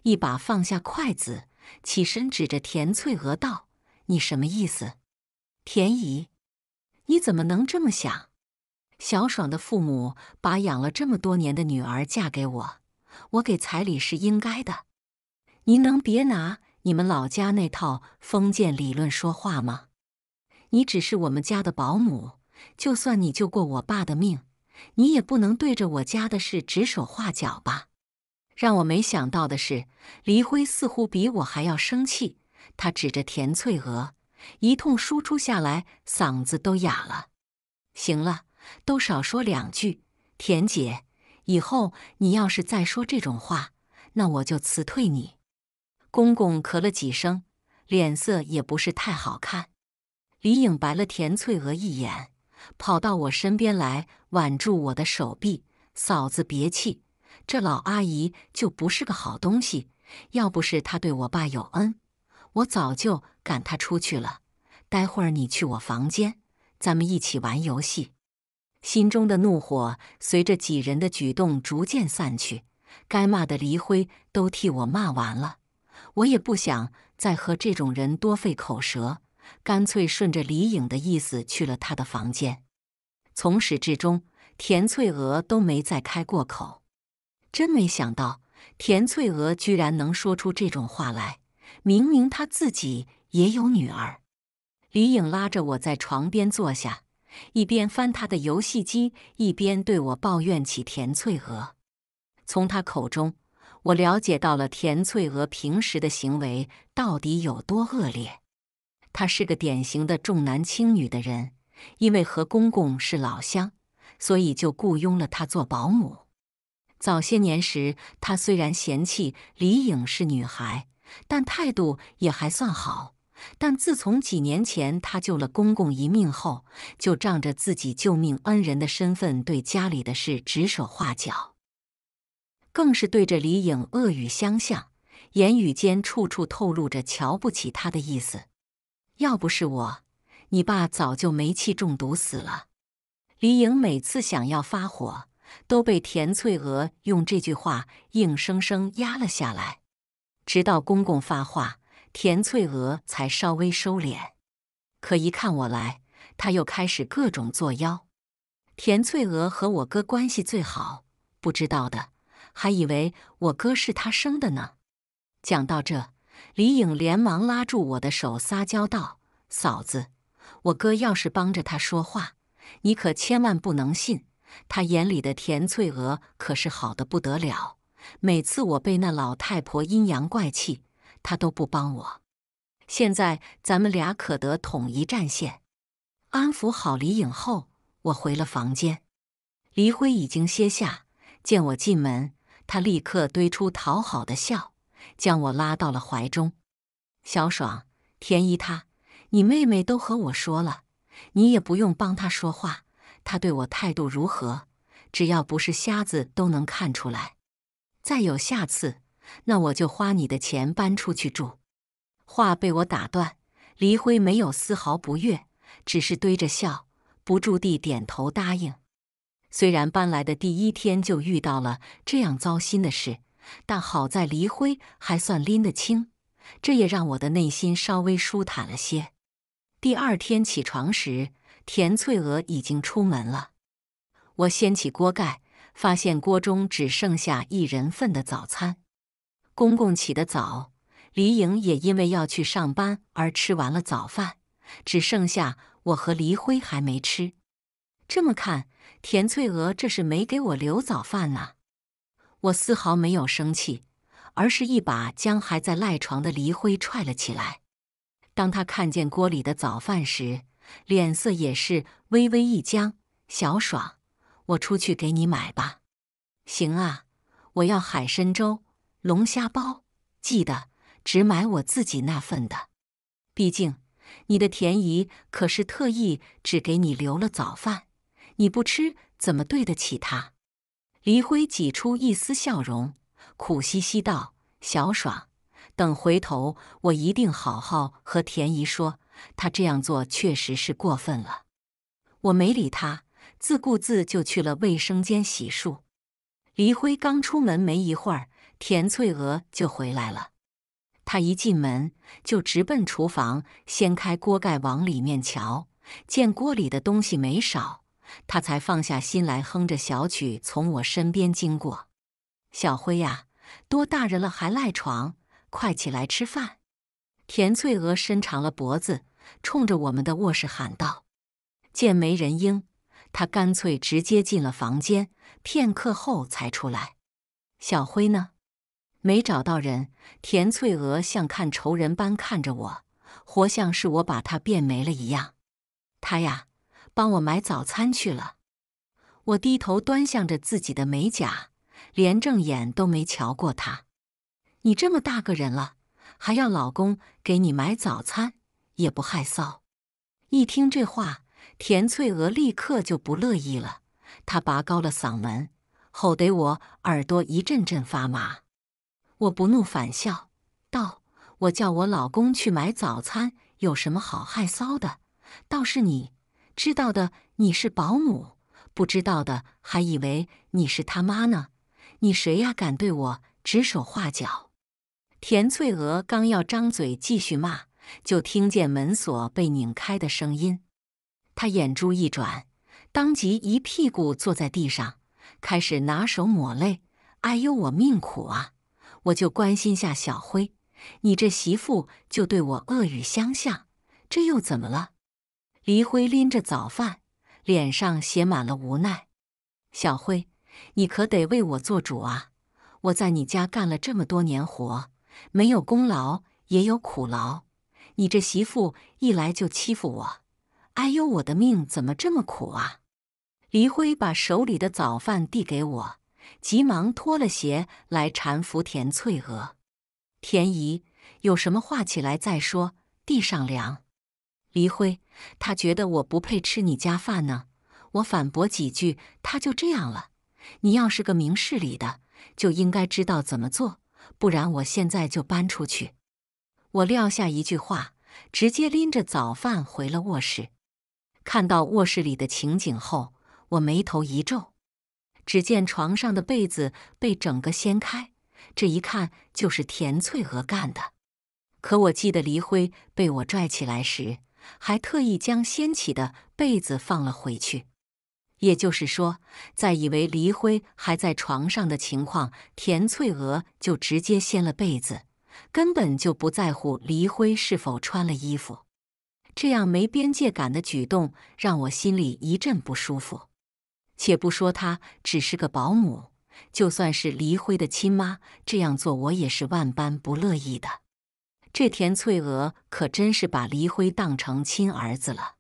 一把放下筷子。起身指着田翠娥道：“你什么意思，田姨？你怎么能这么想？小爽的父母把养了这么多年的女儿嫁给我，我给彩礼是应该的。您能别拿你们老家那套封建理论说话吗？你只是我们家的保姆，就算你救过我爸的命，你也不能对着我家的事指手画脚吧？”让我没想到的是，黎辉似乎比我还要生气。他指着田翠娥，一通输出下来，嗓子都哑了。行了，都少说两句。田姐，以后你要是再说这种话，那我就辞退你。公公咳了几声，脸色也不是太好看。李颖白了田翠娥一眼，跑到我身边来，挽住我的手臂：“嫂子，别气。”这老阿姨就不是个好东西，要不是她对我爸有恩，我早就赶她出去了。待会儿你去我房间，咱们一起玩游戏。心中的怒火随着几人的举动逐渐散去，该骂的黎辉都替我骂完了，我也不想再和这种人多费口舌，干脆顺着李影的意思去了他的房间。从始至终，田翠娥都没再开过口。真没想到，田翠娥居然能说出这种话来。明明她自己也有女儿。李颖拉着我在床边坐下，一边翻她的游戏机，一边对我抱怨起田翠娥。从她口中，我了解到了田翠娥平时的行为到底有多恶劣。她是个典型的重男轻女的人，因为和公公是老乡，所以就雇佣了她做保姆。早些年时，他虽然嫌弃李颖是女孩，但态度也还算好。但自从几年前他救了公公一命后，就仗着自己救命恩人的身份，对家里的事指手画脚，更是对着李颖恶语相向，言语间处处透露着瞧不起他的意思。要不是我，你爸早就煤气中毒死了。李颖每次想要发火。都被田翠娥用这句话硬生生压了下来，直到公公发话，田翠娥才稍微收敛。可一看我来，她又开始各种作妖。田翠娥和我哥关系最好，不知道的还以为我哥是她生的呢。讲到这，李颖连忙拉住我的手撒娇道：“嫂子，我哥要是帮着她说话，你可千万不能信。”他眼里的田翠娥可是好的不得了。每次我被那老太婆阴阳怪气，她都不帮我。现在咱们俩可得统一战线，安抚好李颖后，我回了房间。黎辉已经歇下，见我进门，他立刻堆出讨好的笑，将我拉到了怀中。小爽，田姨她，你妹妹都和我说了，你也不用帮她说话。他对我态度如何？只要不是瞎子，都能看出来。再有下次，那我就花你的钱搬出去住。话被我打断，黎辉没有丝毫不悦，只是堆着笑，不住地点头答应。虽然搬来的第一天就遇到了这样糟心的事，但好在黎辉还算拎得清，这也让我的内心稍微舒坦了些。第二天起床时。田翠娥已经出门了。我掀起锅盖，发现锅中只剩下一人份的早餐。公公起得早，李颖也因为要去上班而吃完了早饭，只剩下我和黎辉还没吃。这么看，田翠娥这是没给我留早饭啊。我丝毫没有生气，而是一把将还在赖床的黎辉踹了起来。当他看见锅里的早饭时，脸色也是微微一僵。小爽，我出去给你买吧。行啊，我要海参粥、龙虾包，记得只买我自己那份的。毕竟你的田姨可是特意只给你留了早饭，你不吃怎么对得起她？黎辉挤出一丝笑容，苦兮兮道：“小爽，等回头我一定好好和田姨说。”他这样做确实是过分了，我没理他，自顾自就去了卫生间洗漱。黎辉刚出门没一会儿，田翠娥就回来了。她一进门就直奔厨房，掀开锅盖往里面瞧，见锅里的东西没少，她才放下心来，哼着小曲从我身边经过。小辉呀，多大人了还赖床，快起来吃饭！田翠娥伸长了脖子，冲着我们的卧室喊道：“见没人应，她干脆直接进了房间，片刻后才出来。”小辉呢？没找到人。田翠娥像看仇人般看着我，活像是我把她变没了一样。他呀，帮我买早餐去了。我低头端详着自己的美甲，连正眼都没瞧过他。你这么大个人了。还要老公给你买早餐，也不害臊。一听这话，田翠娥立刻就不乐意了，她拔高了嗓门，吼得我耳朵一阵阵发麻。我不怒反笑道：“我叫我老公去买早餐，有什么好害臊的？倒是你，知道的你是保姆，不知道的还以为你是他妈呢。你谁呀？敢对我指手画脚？”田翠娥刚要张嘴继续骂，就听见门锁被拧开的声音。她眼珠一转，当即一屁股坐在地上，开始拿手抹泪。“哎呦，我命苦啊！我就关心下小辉，你这媳妇就对我恶语相向，这又怎么了？”黎辉拎着早饭，脸上写满了无奈。“小辉，你可得为我做主啊！我在你家干了这么多年活。”没有功劳也有苦劳，你这媳妇一来就欺负我，哎呦，我的命怎么这么苦啊！黎辉把手里的早饭递给我，急忙脱了鞋来搀扶田翠娥。田姨有什么话起来再说，地上凉。黎辉他觉得我不配吃你家饭呢，我反驳几句他就这样了。你要是个明事理的，就应该知道怎么做。不然我现在就搬出去！我撂下一句话，直接拎着早饭回了卧室。看到卧室里的情景后，我眉头一皱。只见床上的被子被整个掀开，这一看就是田翠娥干的。可我记得黎辉被我拽起来时，还特意将掀起的被子放了回去。也就是说，在以为黎辉还在床上的情况，田翠娥就直接掀了被子，根本就不在乎黎辉是否穿了衣服。这样没边界感的举动让我心里一阵不舒服。且不说她只是个保姆，就算是黎辉的亲妈，这样做我也是万般不乐意的。这田翠娥可真是把黎辉当成亲儿子了。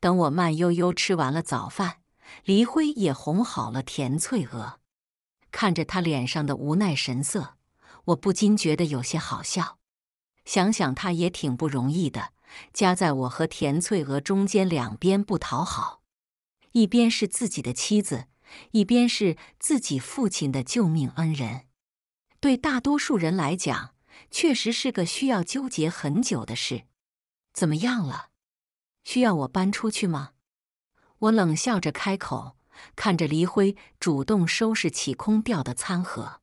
等我慢悠悠吃完了早饭。黎辉也哄好了田翠娥，看着她脸上的无奈神色，我不禁觉得有些好笑。想想她也挺不容易的，夹在我和田翠娥中间，两边不讨好，一边是自己的妻子，一边是自己父亲的救命恩人。对大多数人来讲，确实是个需要纠结很久的事。怎么样了？需要我搬出去吗？我冷笑着开口，看着黎辉主动收拾起空掉的餐盒。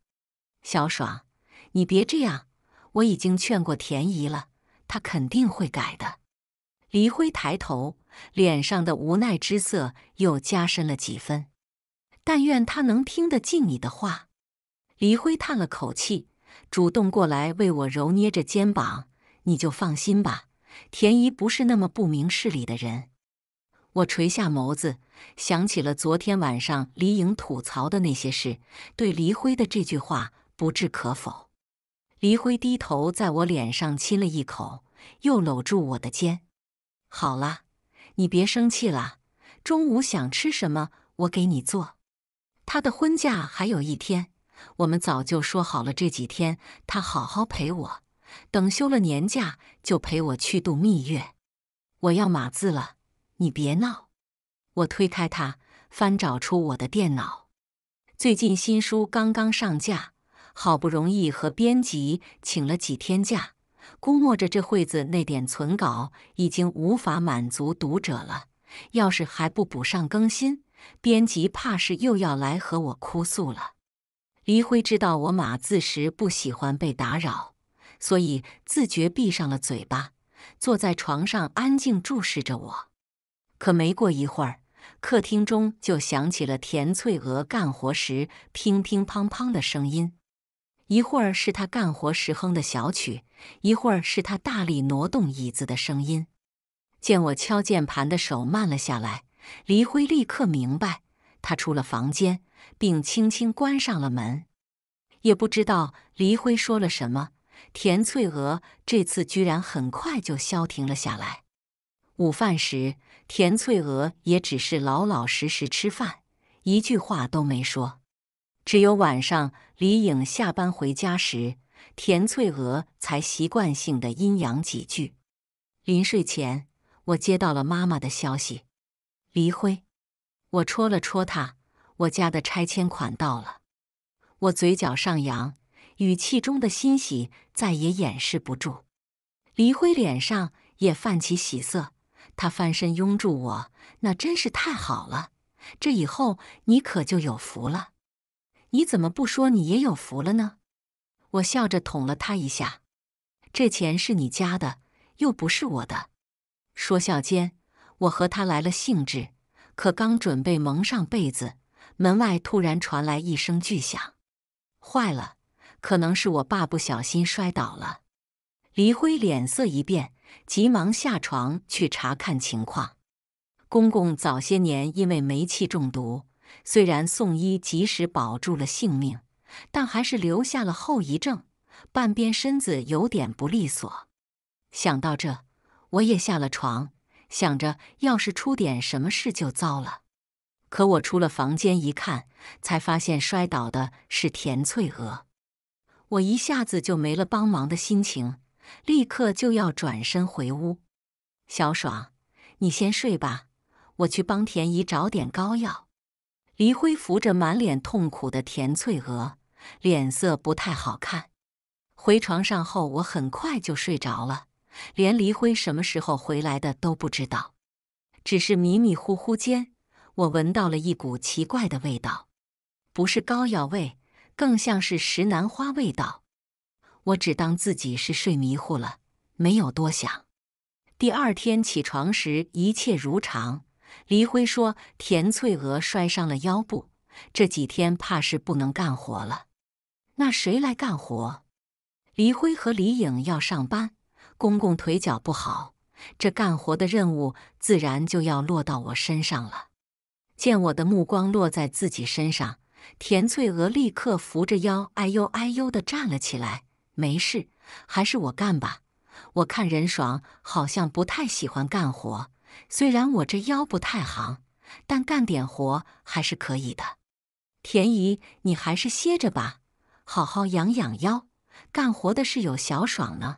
小爽，你别这样，我已经劝过田姨了，她肯定会改的。黎辉抬头，脸上的无奈之色又加深了几分。但愿她能听得进你的话。黎辉叹了口气，主动过来为我揉捏着肩膀。你就放心吧，田姨不是那么不明事理的人。我垂下眸子，想起了昨天晚上李颖吐槽的那些事，对黎辉的这句话不置可否。黎辉低头在我脸上亲了一口，又搂住我的肩。好了，你别生气啦。中午想吃什么，我给你做。他的婚假还有一天，我们早就说好了，这几天他好好陪我，等休了年假就陪我去度蜜月。我要码字了。你别闹！我推开他，翻找出我的电脑。最近新书刚刚上架，好不容易和编辑请了几天假，估摸着这会子那点存稿已经无法满足读者了。要是还不补上更新，编辑怕是又要来和我哭诉了。黎辉知道我码字时不喜欢被打扰，所以自觉闭上了嘴巴，坐在床上安静注视着我。可没过一会儿，客厅中就响起了田翠娥干活时乒乒乓乓的声音。一会儿是她干活时哼的小曲，一会儿是她大力挪动椅子的声音。见我敲键盘的手慢了下来，黎辉立刻明白，他出了房间，并轻轻关上了门。也不知道黎辉说了什么，田翠娥这次居然很快就消停了下来。午饭时。田翠娥也只是老老实实吃饭，一句话都没说。只有晚上李颖下班回家时，田翠娥才习惯性的阴阳几句。临睡前，我接到了妈妈的消息。黎辉，我戳了戳他，我家的拆迁款到了。我嘴角上扬，语气中的欣喜再也掩饰不住。黎辉脸上也泛起喜色。他翻身拥住我，那真是太好了。这以后你可就有福了。你怎么不说你也有福了呢？我笑着捅了他一下。这钱是你家的，又不是我的。说笑间，我和他来了兴致，可刚准备蒙上被子，门外突然传来一声巨响。坏了，可能是我爸不小心摔倒了。黎辉脸色一变。急忙下床去查看情况。公公早些年因为煤气中毒，虽然送医及时保住了性命，但还是留下了后遗症，半边身子有点不利索。想到这，我也下了床，想着要是出点什么事就糟了。可我出了房间一看，才发现摔倒的是田翠娥，我一下子就没了帮忙的心情。立刻就要转身回屋。小爽，你先睡吧，我去帮田姨找点膏药。黎辉扶着满脸痛苦的田翠娥，脸色不太好看。回床上后，我很快就睡着了，连黎辉什么时候回来的都不知道。只是迷迷糊糊间，我闻到了一股奇怪的味道，不是膏药味，更像是石楠花味道。我只当自己是睡迷糊了，没有多想。第二天起床时，一切如常。黎辉说：“田翠娥摔伤了腰部，这几天怕是不能干活了。那谁来干活？”黎辉和李颖要上班，公公腿脚不好，这干活的任务自然就要落到我身上了。见我的目光落在自己身上，田翠娥立刻扶着腰，哎呦哎呦的站了起来。没事，还是我干吧。我看任爽好像不太喜欢干活，虽然我这腰不太行，但干点活还是可以的。田姨，你还是歇着吧，好好养养腰。干活的是有小爽呢。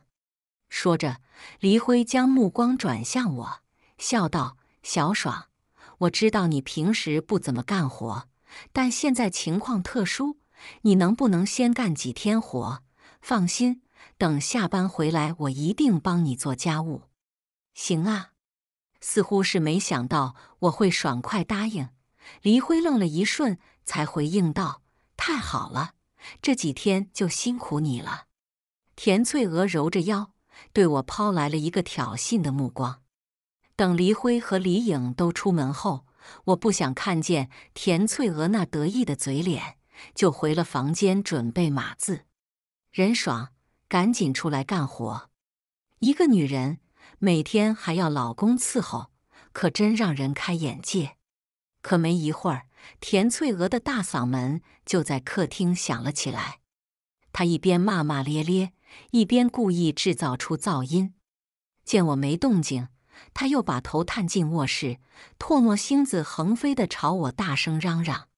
说着，黎辉将目光转向我，笑道：“小爽，我知道你平时不怎么干活，但现在情况特殊，你能不能先干几天活？”放心，等下班回来，我一定帮你做家务。行啊，似乎是没想到我会爽快答应，黎辉愣了一瞬，才回应道：“太好了，这几天就辛苦你了。”田翠娥揉着腰，对我抛来了一个挑衅的目光。等黎辉和李颖都出门后，我不想看见田翠娥那得意的嘴脸，就回了房间准备码字。人爽，赶紧出来干活！一个女人每天还要老公伺候，可真让人开眼界。可没一会儿，田翠娥的大嗓门就在客厅响了起来。她一边骂骂咧咧，一边故意制造出噪音。见我没动静，她又把头探进卧室，唾沫星子横飞地朝我大声嚷嚷：“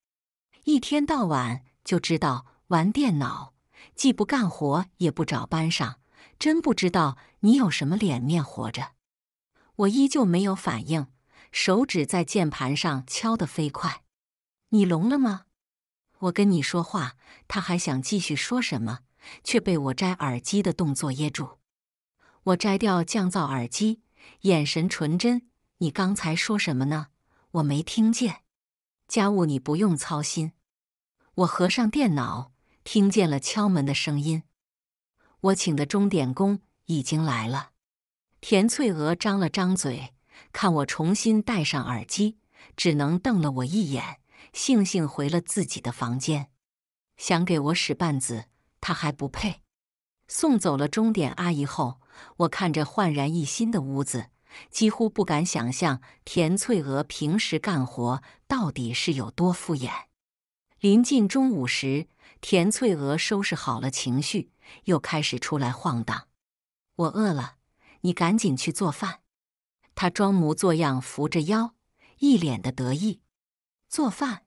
一天到晚就知道玩电脑！”既不干活，也不找班上，真不知道你有什么脸面活着。我依旧没有反应，手指在键盘上敲得飞快。你聋了吗？我跟你说话。他还想继续说什么，却被我摘耳机的动作噎住。我摘掉降噪耳机，眼神纯真。你刚才说什么呢？我没听见。家务你不用操心。我合上电脑。听见了敲门的声音，我请的钟点工已经来了。田翠娥张了张嘴，看我重新戴上耳机，只能瞪了我一眼，悻悻回了自己的房间。想给我使绊子，他还不配。送走了钟点阿姨后，我看着焕然一新的屋子，几乎不敢想象田翠娥平时干活到底是有多敷衍。临近中午时。田翠娥收拾好了情绪，又开始出来晃荡。我饿了，你赶紧去做饭。她装模作样扶着腰，一脸的得意。做饭？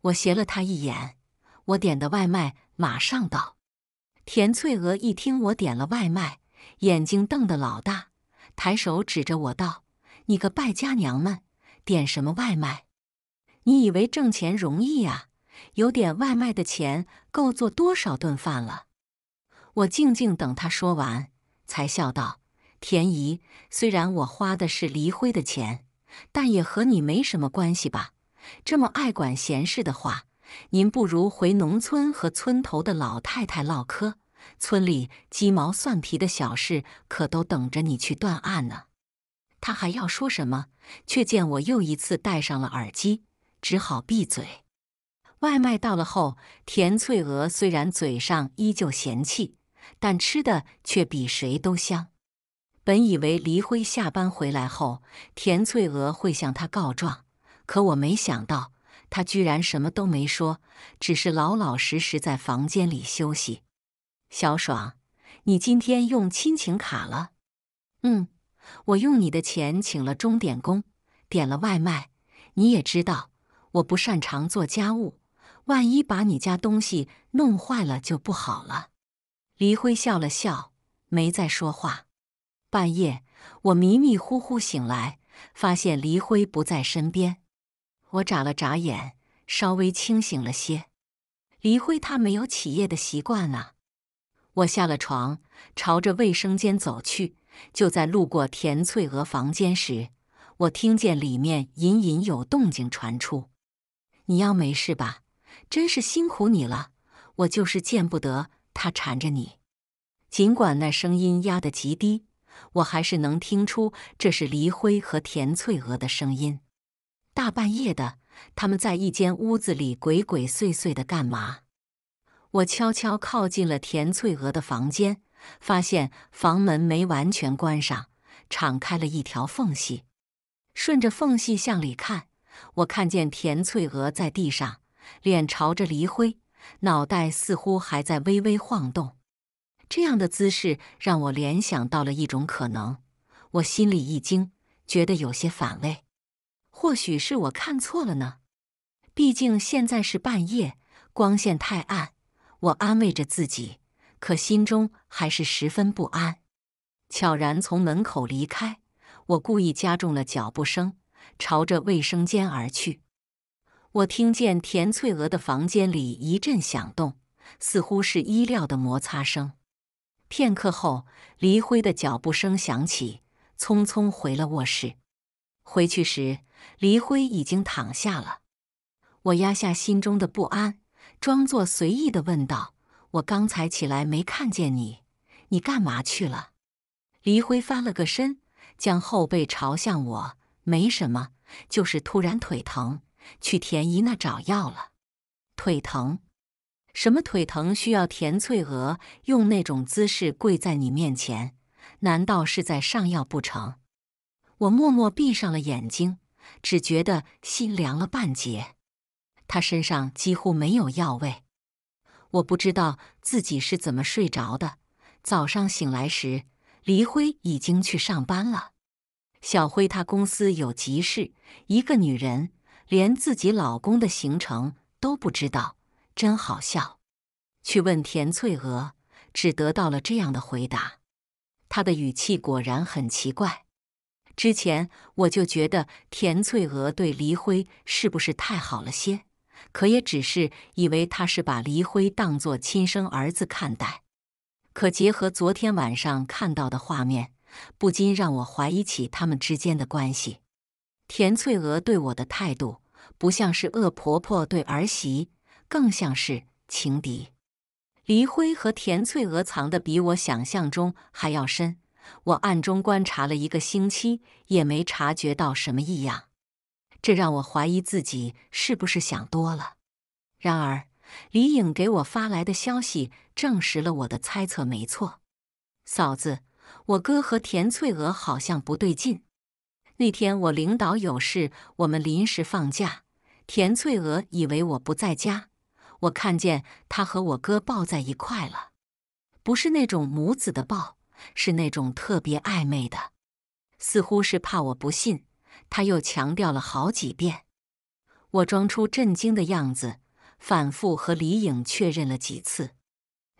我斜了她一眼。我点的外卖马上到。田翠娥一听我点了外卖，眼睛瞪得老大，抬手指着我道：“你个败家娘们，点什么外卖？你以为挣钱容易啊？”有点外卖的钱够做多少顿饭了？我静静等他说完，才笑道：“田姨，虽然我花的是离婚的钱，但也和你没什么关系吧？这么爱管闲事的话，您不如回农村和村头的老太太唠嗑。村里鸡毛蒜皮的小事可都等着你去断案呢。”他还要说什么，却见我又一次戴上了耳机，只好闭嘴。外卖到了后，田翠娥虽然嘴上依旧嫌弃，但吃的却比谁都香。本以为黎辉下班回来后，田翠娥会向他告状，可我没想到，他居然什么都没说，只是老老实实在房间里休息。小爽，你今天用亲情卡了？嗯，我用你的钱请了钟点工，点了外卖。你也知道，我不擅长做家务。万一把你家东西弄坏了，就不好了。黎辉笑了笑，没再说话。半夜，我迷迷糊糊醒来，发现黎辉不在身边。我眨了眨眼，稍微清醒了些。黎辉他没有起夜的习惯啊。我下了床，朝着卫生间走去。就在路过田翠娥房间时，我听见里面隐隐有动静传出。你要没事吧？真是辛苦你了，我就是见不得他缠着你。尽管那声音压得极低，我还是能听出这是黎辉和田翠娥的声音。大半夜的，他们在一间屋子里鬼鬼祟祟的干嘛？我悄悄靠近了田翠娥的房间，发现房门没完全关上，敞开了一条缝隙。顺着缝隙向里看，我看见田翠娥在地上。脸朝着黎灰，脑袋似乎还在微微晃动。这样的姿势让我联想到了一种可能，我心里一惊，觉得有些反胃。或许是我看错了呢？毕竟现在是半夜，光线太暗。我安慰着自己，可心中还是十分不安。悄然从门口离开，我故意加重了脚步声，朝着卫生间而去。我听见田翠娥的房间里一阵响动，似乎是衣料的摩擦声。片刻后，黎辉的脚步声响起，匆匆回了卧室。回去时，黎辉已经躺下了。我压下心中的不安，装作随意的问道：“我刚才起来没看见你，你干嘛去了？”黎辉翻了个身，将后背朝向我：“没什么，就是突然腿疼。”去田姨那找药了，腿疼？什么腿疼？需要田翠娥用那种姿势跪在你面前？难道是在上药不成？我默默闭上了眼睛，只觉得心凉了半截。他身上几乎没有药味，我不知道自己是怎么睡着的。早上醒来时，黎辉已经去上班了。小辉他公司有急事，一个女人。连自己老公的行程都不知道，真好笑。去问田翠娥，只得到了这样的回答。她的语气果然很奇怪。之前我就觉得田翠娥对黎辉是不是太好了些？可也只是以为她是把黎辉当作亲生儿子看待。可结合昨天晚上看到的画面，不禁让我怀疑起他们之间的关系。田翠娥对我的态度，不像是恶婆婆对儿媳，更像是情敌。黎辉和田翠娥藏的比我想象中还要深，我暗中观察了一个星期，也没察觉到什么异样，这让我怀疑自己是不是想多了。然而，李颖给我发来的消息证实了我的猜测没错，嫂子，我哥和田翠娥好像不对劲。那天我领导有事，我们临时放假。田翠娥以为我不在家，我看见她和我哥抱在一块了，不是那种母子的抱，是那种特别暧昧的。似乎是怕我不信，他又强调了好几遍。我装出震惊的样子，反复和李颖确认了几次。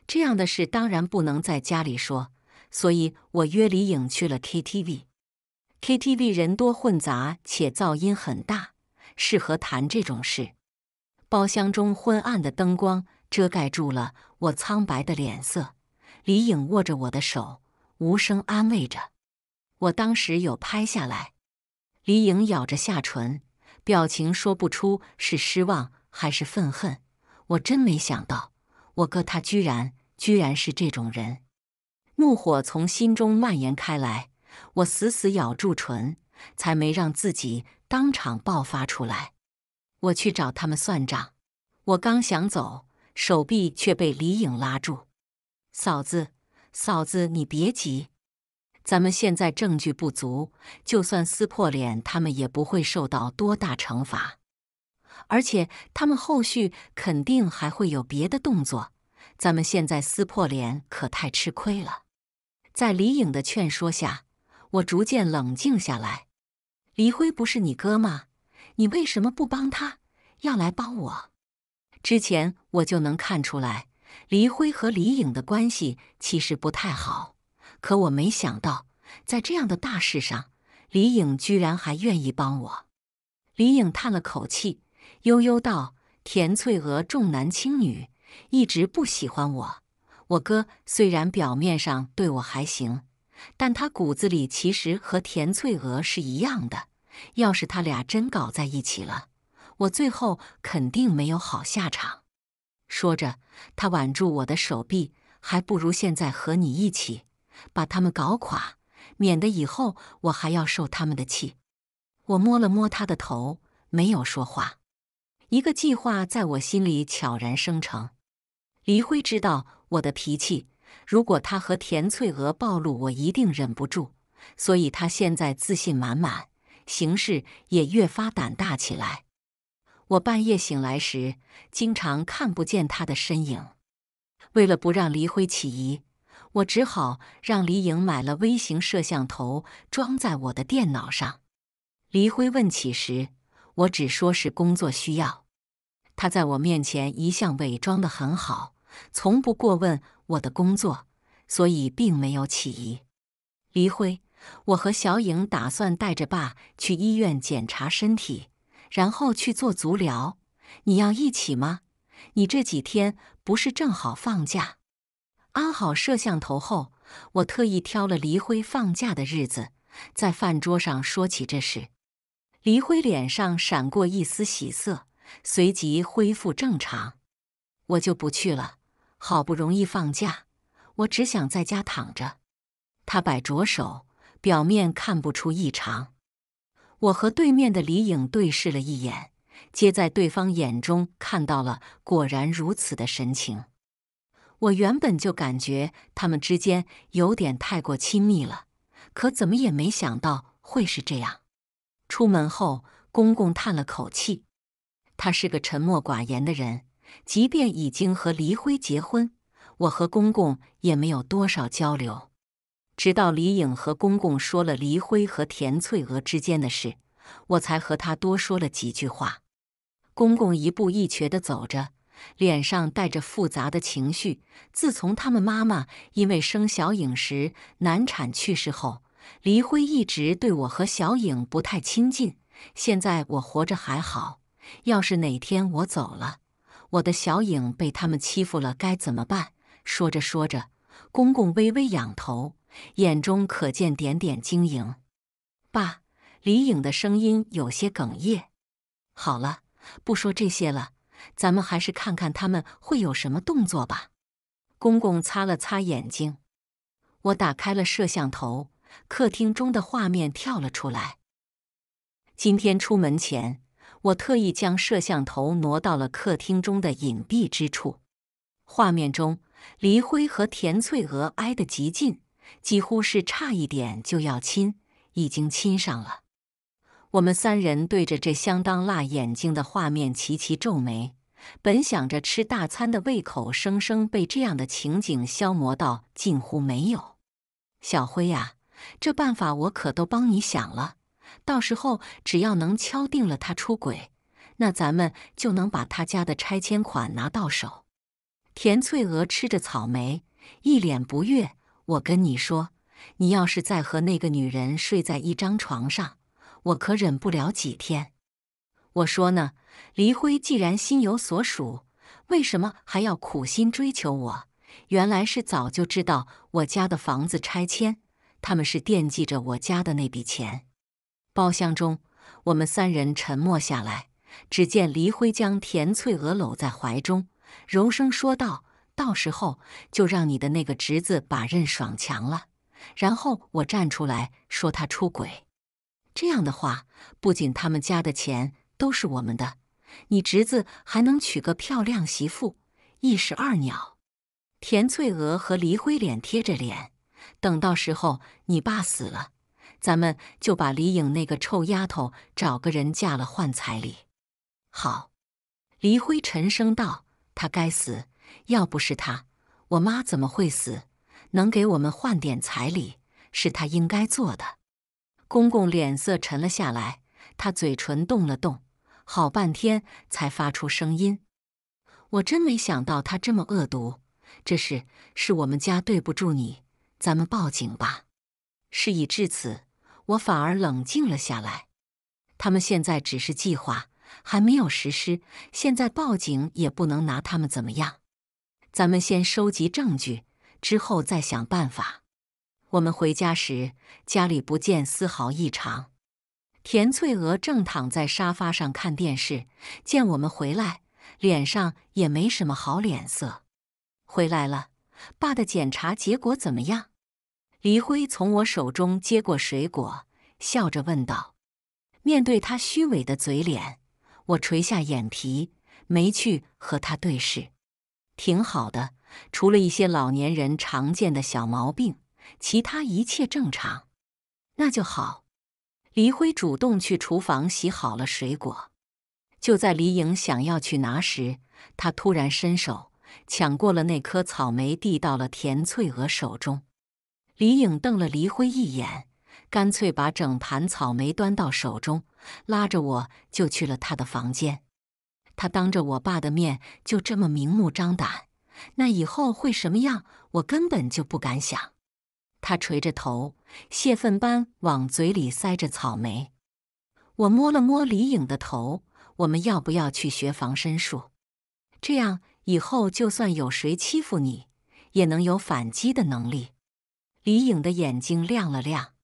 这样的事当然不能在家里说，所以我约李颖去了 KTV。KTV 人多混杂且噪音很大，适合谈这种事。包厢中昏暗的灯光遮盖住了我苍白的脸色。李颖握着我的手，无声安慰着。我当时有拍下来。李颖咬着下唇，表情说不出是失望还是愤恨。我真没想到，我哥他居然居然是这种人。怒火从心中蔓延开来。我死死咬住唇，才没让自己当场爆发出来。我去找他们算账。我刚想走，手臂却被李颖拉住。“嫂子，嫂子，你别急，咱们现在证据不足，就算撕破脸，他们也不会受到多大惩罚。而且他们后续肯定还会有别的动作，咱们现在撕破脸可太吃亏了。”在李颖的劝说下。我逐渐冷静下来。李辉不是你哥吗？你为什么不帮他，要来帮我？之前我就能看出来，李辉和李颖的关系其实不太好。可我没想到，在这样的大事上，李颖居然还愿意帮我。李颖叹了口气，悠悠道：“田翠娥重男轻女，一直不喜欢我。我哥虽然表面上对我还行。”但他骨子里其实和田翠娥是一样的。要是他俩真搞在一起了，我最后肯定没有好下场。说着，他挽住我的手臂，还不如现在和你一起，把他们搞垮，免得以后我还要受他们的气。我摸了摸他的头，没有说话。一个计划在我心里悄然生成。黎辉知道我的脾气。如果他和田翠娥暴露，我一定忍不住。所以他现在自信满满，行事也越发胆大起来。我半夜醒来时，经常看不见他的身影。为了不让黎辉起疑，我只好让黎颖买了微型摄像头，装在我的电脑上。黎辉问起时，我只说是工作需要。他在我面前一向伪装得很好，从不过问。我的工作，所以并没有起疑。黎辉，我和小颖打算带着爸去医院检查身体，然后去做足疗。你要一起吗？你这几天不是正好放假？安好摄像头后，我特意挑了黎辉放假的日子，在饭桌上说起这事。黎辉脸上闪过一丝喜色，随即恢复正常。我就不去了。好不容易放假，我只想在家躺着。他摆着手，表面看不出异常。我和对面的李颖对视了一眼，皆在对方眼中看到了果然如此的神情。我原本就感觉他们之间有点太过亲密了，可怎么也没想到会是这样。出门后，公公叹了口气。他是个沉默寡言的人。即便已经和黎辉结婚，我和公公也没有多少交流。直到李颖和公公说了黎辉和田翠娥之间的事，我才和他多说了几句话。公公一步一瘸地走着，脸上带着复杂的情绪。自从他们妈妈因为生小颖时难产去世后，黎辉一直对我和小颖不太亲近。现在我活着还好，要是哪天我走了，我的小影被他们欺负了，该怎么办？说着说着，公公微微仰头，眼中可见点点晶莹。爸，李影的声音有些哽咽。好了，不说这些了，咱们还是看看他们会有什么动作吧。公公擦了擦眼睛，我打开了摄像头，客厅中的画面跳了出来。今天出门前。我特意将摄像头挪到了客厅中的隐蔽之处，画面中，黎辉和田翠娥挨得极近，几乎是差一点就要亲，已经亲上了。我们三人对着这相当辣眼睛的画面齐齐皱眉，本想着吃大餐的胃口，生生被这样的情景消磨到近乎没有。小辉啊，这办法我可都帮你想了。到时候只要能敲定了他出轨，那咱们就能把他家的拆迁款拿到手。田翠娥吃着草莓，一脸不悦。我跟你说，你要是再和那个女人睡在一张床上，我可忍不了几天。我说呢，黎辉既然心有所属，为什么还要苦心追求我？原来是早就知道我家的房子拆迁，他们是惦记着我家的那笔钱。包厢中，我们三人沉默下来。只见黎辉将田翠娥搂在怀中，柔声说道：“到时候就让你的那个侄子把任爽强了，然后我站出来说他出轨。这样的话，不仅他们家的钱都是我们的，你侄子还能娶个漂亮媳妇，一石二鸟。”田翠娥和黎辉脸贴着脸，等到时候你爸死了。咱们就把李颖那个臭丫头找个人嫁了，换彩礼。好，黎辉沉声道：“他该死！要不是他，我妈怎么会死？能给我们换点彩礼，是他应该做的。”公公脸色沉了下来，他嘴唇动了动，好半天才发出声音：“我真没想到他这么恶毒。这事是我们家对不住你，咱们报警吧。事已至此。”我反而冷静了下来。他们现在只是计划，还没有实施。现在报警也不能拿他们怎么样。咱们先收集证据，之后再想办法。我们回家时，家里不见丝毫异常。田翠娥正躺在沙发上看电视，见我们回来，脸上也没什么好脸色。回来了，爸的检查结果怎么样？黎辉从我手中接过水果，笑着问道：“面对他虚伪的嘴脸，我垂下眼皮，没去和他对视。挺好的，除了一些老年人常见的小毛病，其他一切正常。那就好。”黎辉主动去厨房洗好了水果。就在黎颖想要去拿时，他突然伸手抢过了那颗草莓，递到了田翠娥手中。李颖瞪了黎辉一眼，干脆把整盘草莓端到手中，拉着我就去了他的房间。他当着我爸的面就这么明目张胆，那以后会什么样？我根本就不敢想。他垂着头，泄愤般往嘴里塞着草莓。我摸了摸李颖的头：“我们要不要去学防身术？这样以后就算有谁欺负你，也能有反击的能力。”李颖的眼睛亮了亮。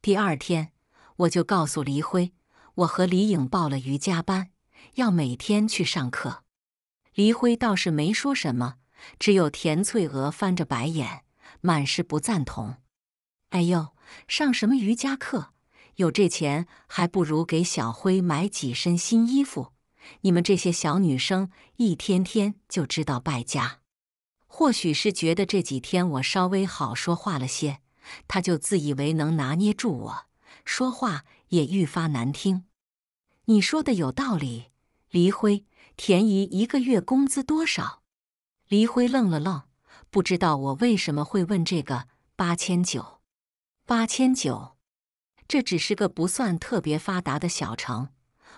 第二天，我就告诉黎辉，我和李颖报了瑜伽班，要每天去上课。黎辉倒是没说什么，只有田翠娥翻着白眼，满是不赞同。哎呦，上什么瑜伽课？有这钱，还不如给小辉买几身新衣服。你们这些小女生，一天天就知道败家。或许是觉得这几天我稍微好说话了些，他就自以为能拿捏住我，说话也愈发难听。你说的有道理。黎辉，田姨一个月工资多少？黎辉愣了愣，不知道我为什么会问这个。八千九，八千九。这只是个不算特别发达的小城，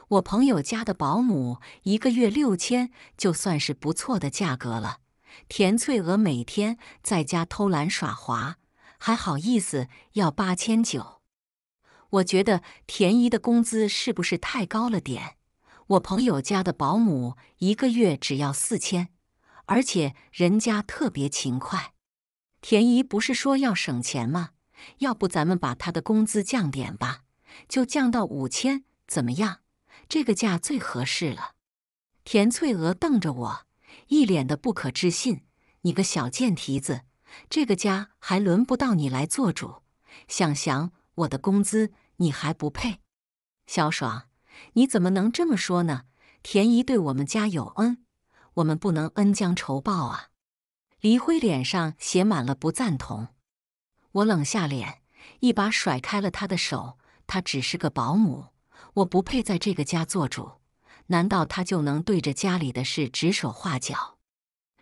我朋友家的保姆一个月六千，就算是不错的价格了。田翠娥每天在家偷懒耍滑，还好意思要八千九？我觉得田姨的工资是不是太高了点？我朋友家的保姆一个月只要四千，而且人家特别勤快。田姨不是说要省钱吗？要不咱们把她的工资降点吧，就降到五千，怎么样？这个价最合适了。田翠娥瞪着我。一脸的不可置信，你个小贱蹄子，这个家还轮不到你来做主。想想我的工资，你还不配。小爽，你怎么能这么说呢？田姨对我们家有恩，我们不能恩将仇报啊。黎辉脸上写满了不赞同，我冷下脸，一把甩开了他的手。他只是个保姆，我不配在这个家做主。难道他就能对着家里的事指手画脚？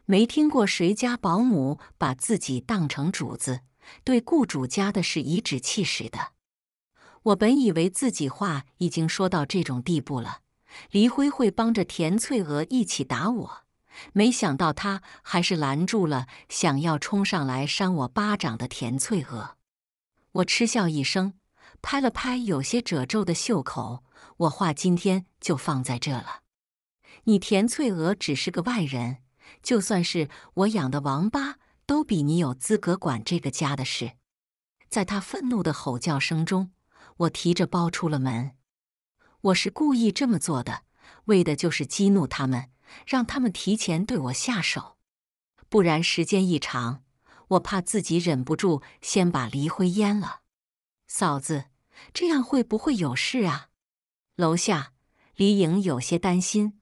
没听过谁家保姆把自己当成主子，对雇主家的事颐指气使的。我本以为自己话已经说到这种地步了，黎辉会帮着田翠娥一起打我，没想到他还是拦住了想要冲上来扇我巴掌的田翠娥。我嗤笑一声，拍了拍有些褶皱的袖口。我话今天就放在这了。你田翠娥只是个外人，就算是我养的王八，都比你有资格管这个家的事。在他愤怒的吼叫声中，我提着包出了门。我是故意这么做的，为的就是激怒他们，让他们提前对我下手。不然时间一长，我怕自己忍不住先把离婚淹了。嫂子，这样会不会有事啊？楼下，李颖有些担心。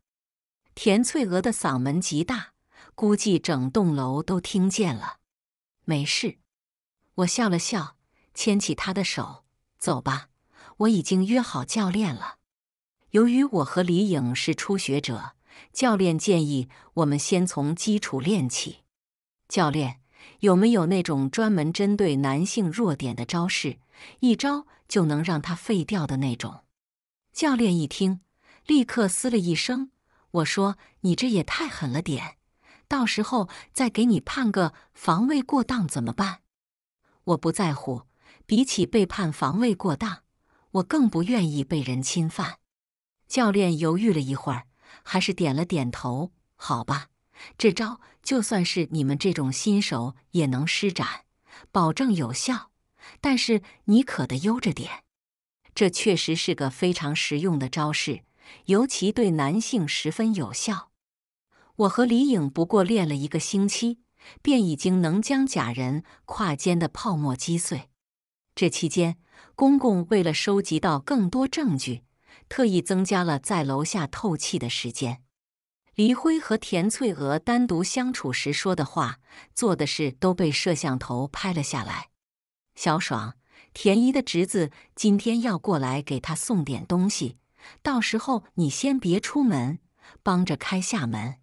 田翠娥的嗓门极大，估计整栋楼都听见了。没事，我笑了笑，牵起她的手，走吧。我已经约好教练了。由于我和李颖是初学者，教练建议我们先从基础练起。教练，有没有那种专门针对男性弱点的招式？一招就能让他废掉的那种？教练一听，立刻嘶了一声。我说：“你这也太狠了点，到时候再给你判个防卫过当怎么办？”我不在乎，比起被判防卫过当，我更不愿意被人侵犯。教练犹豫了一会儿，还是点了点头：“好吧，这招就算是你们这种新手也能施展，保证有效。但是你可得悠着点。”这确实是个非常实用的招式，尤其对男性十分有效。我和李颖不过练了一个星期，便已经能将假人胯间的泡沫击碎。这期间，公公为了收集到更多证据，特意增加了在楼下透气的时间。黎辉和田翠娥单独相处时说的话、做的事都被摄像头拍了下来。小爽。田姨的侄子今天要过来给他送点东西，到时候你先别出门，帮着开下门。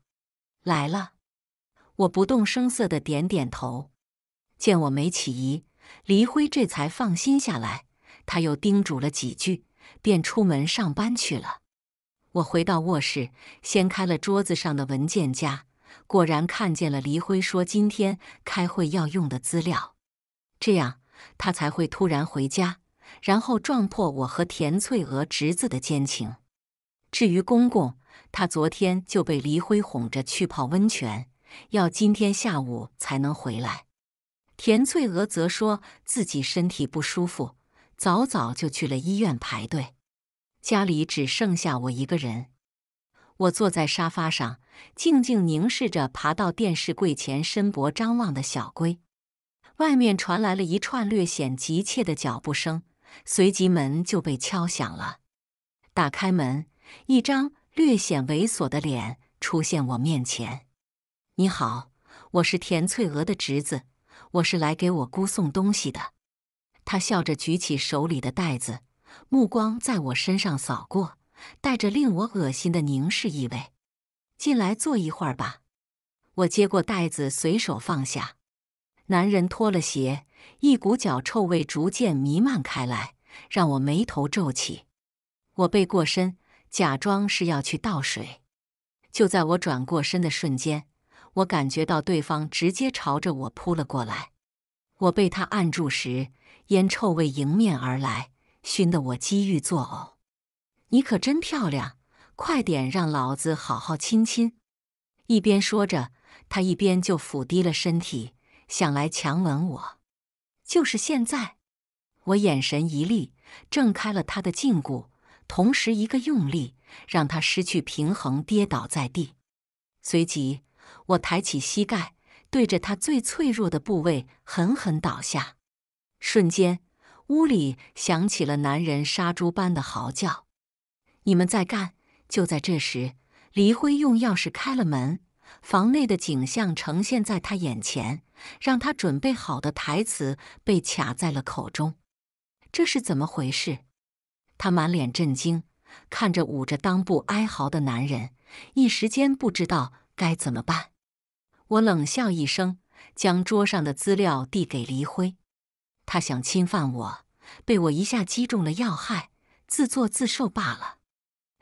来了，我不动声色的点点头。见我没起疑，黎辉这才放心下来。他又叮嘱了几句，便出门上班去了。我回到卧室，掀开了桌子上的文件夹，果然看见了黎辉说今天开会要用的资料。这样。他才会突然回家，然后撞破我和田翠娥侄子的奸情。至于公公，他昨天就被黎辉哄着去泡温泉，要今天下午才能回来。田翠娥则说自己身体不舒服，早早就去了医院排队，家里只剩下我一个人。我坐在沙发上，静静凝视着爬到电视柜前伸脖张望的小龟。外面传来了一串略显急切的脚步声，随即门就被敲响了。打开门，一张略显猥琐的脸出现我面前。“你好，我是田翠娥的侄子，我是来给我姑送东西的。”他笑着举起手里的袋子，目光在我身上扫过，带着令我恶心的凝视意味。“进来坐一会儿吧。”我接过袋子，随手放下。男人脱了鞋，一股脚臭味逐渐弥漫开来，让我眉头皱起。我背过身，假装是要去倒水。就在我转过身的瞬间，我感觉到对方直接朝着我扑了过来。我被他按住时，烟臭味迎面而来，熏得我几欲作呕。你可真漂亮，快点让老子好好亲亲！一边说着，他一边就俯低了身体。想来强吻我，就是现在！我眼神一立，挣开了他的禁锢，同时一个用力，让他失去平衡，跌倒在地。随即，我抬起膝盖，对着他最脆弱的部位狠狠倒下。瞬间，屋里响起了男人杀猪般的嚎叫。你们在干？就在这时，黎辉用钥匙开了门，房内的景象呈现在他眼前。让他准备好的台词被卡在了口中，这是怎么回事？他满脸震惊，看着捂着裆部哀嚎的男人，一时间不知道该怎么办。我冷笑一声，将桌上的资料递给黎辉。他想侵犯我，被我一下击中了要害，自作自受罢了。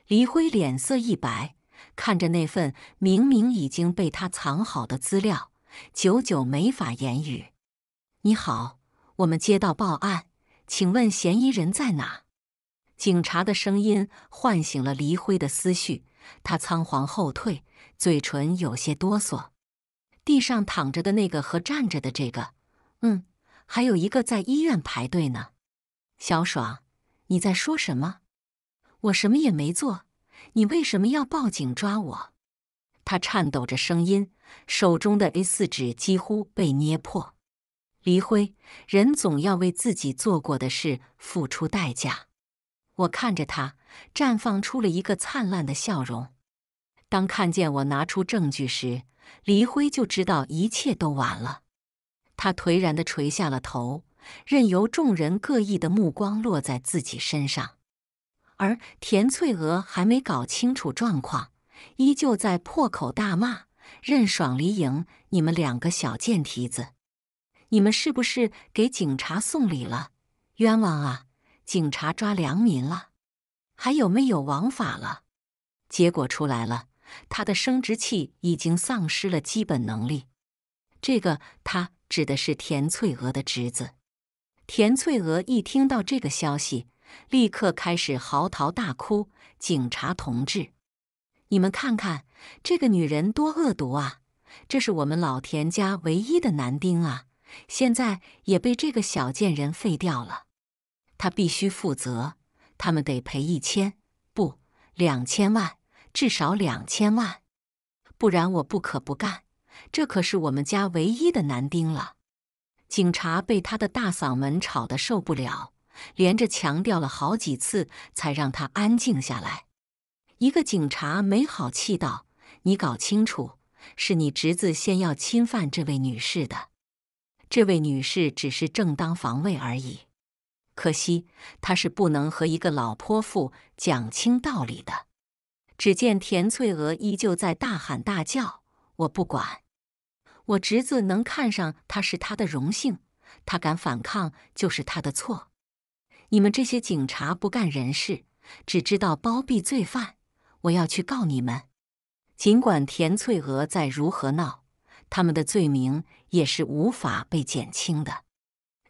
黎辉脸色一白，看着那份明明已经被他藏好的资料。久久没法言语。你好，我们接到报案，请问嫌疑人在哪？警察的声音唤醒了黎辉的思绪，他仓皇后退，嘴唇有些哆嗦。地上躺着的那个和站着的这个，嗯，还有一个在医院排队呢。小爽，你在说什么？我什么也没做，你为什么要报警抓我？他颤抖着声音，手中的 A 四纸几乎被捏破。黎辉，人总要为自己做过的事付出代价。我看着他，绽放出了一个灿烂的笑容。当看见我拿出证据时，黎辉就知道一切都完了。他颓然的垂下了头，任由众人各异的目光落在自己身上。而田翠娥还没搞清楚状况。依旧在破口大骂，任爽、离营，你们两个小贱蹄子！你们是不是给警察送礼了？冤枉啊！警察抓良民了，还有没有王法了？结果出来了，他的生殖器已经丧失了基本能力。这个他指的是田翠娥的侄子。田翠娥一听到这个消息，立刻开始嚎啕大哭。警察同志。你们看看这个女人多恶毒啊！这是我们老田家唯一的男丁啊，现在也被这个小贱人废掉了。他必须负责，他们得赔一千不，两千万，至少两千万，不然我不可不干。这可是我们家唯一的男丁了。警察被他的大嗓门吵得受不了，连着强调了好几次，才让他安静下来。一个警察没好气道：“你搞清楚，是你侄子先要侵犯这位女士的，这位女士只是正当防卫而已。可惜她是不能和一个老泼妇讲清道理的。”只见田翠娥依旧在大喊大叫：“我不管，我侄子能看上她是他的荣幸，他敢反抗就是他的错。你们这些警察不干人事，只知道包庇罪犯。”我要去告你们。尽管田翠娥再如何闹，他们的罪名也是无法被减轻的。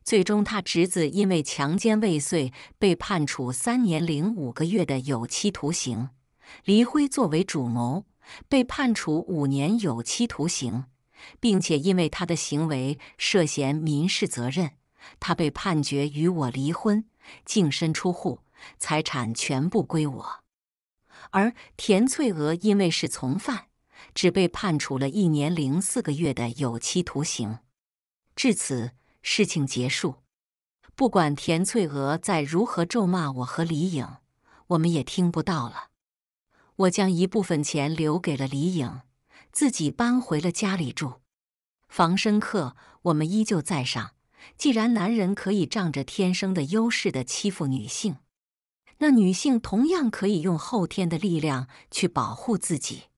最终，他侄子因为强奸未遂被判处三年零五个月的有期徒刑，黎辉作为主谋被判处五年有期徒刑，并且因为他的行为涉嫌民事责任，他被判决与我离婚，净身出户，财产全部归我。而田翠娥因为是从犯，只被判处了一年零四个月的有期徒刑。至此，事情结束。不管田翠娥再如何咒骂我和李颖，我们也听不到了。我将一部分钱留给了李颖，自己搬回了家里住。防身课我们依旧在上。既然男人可以仗着天生的优势的欺负女性。那女性同样可以用后天的力量去保护自己。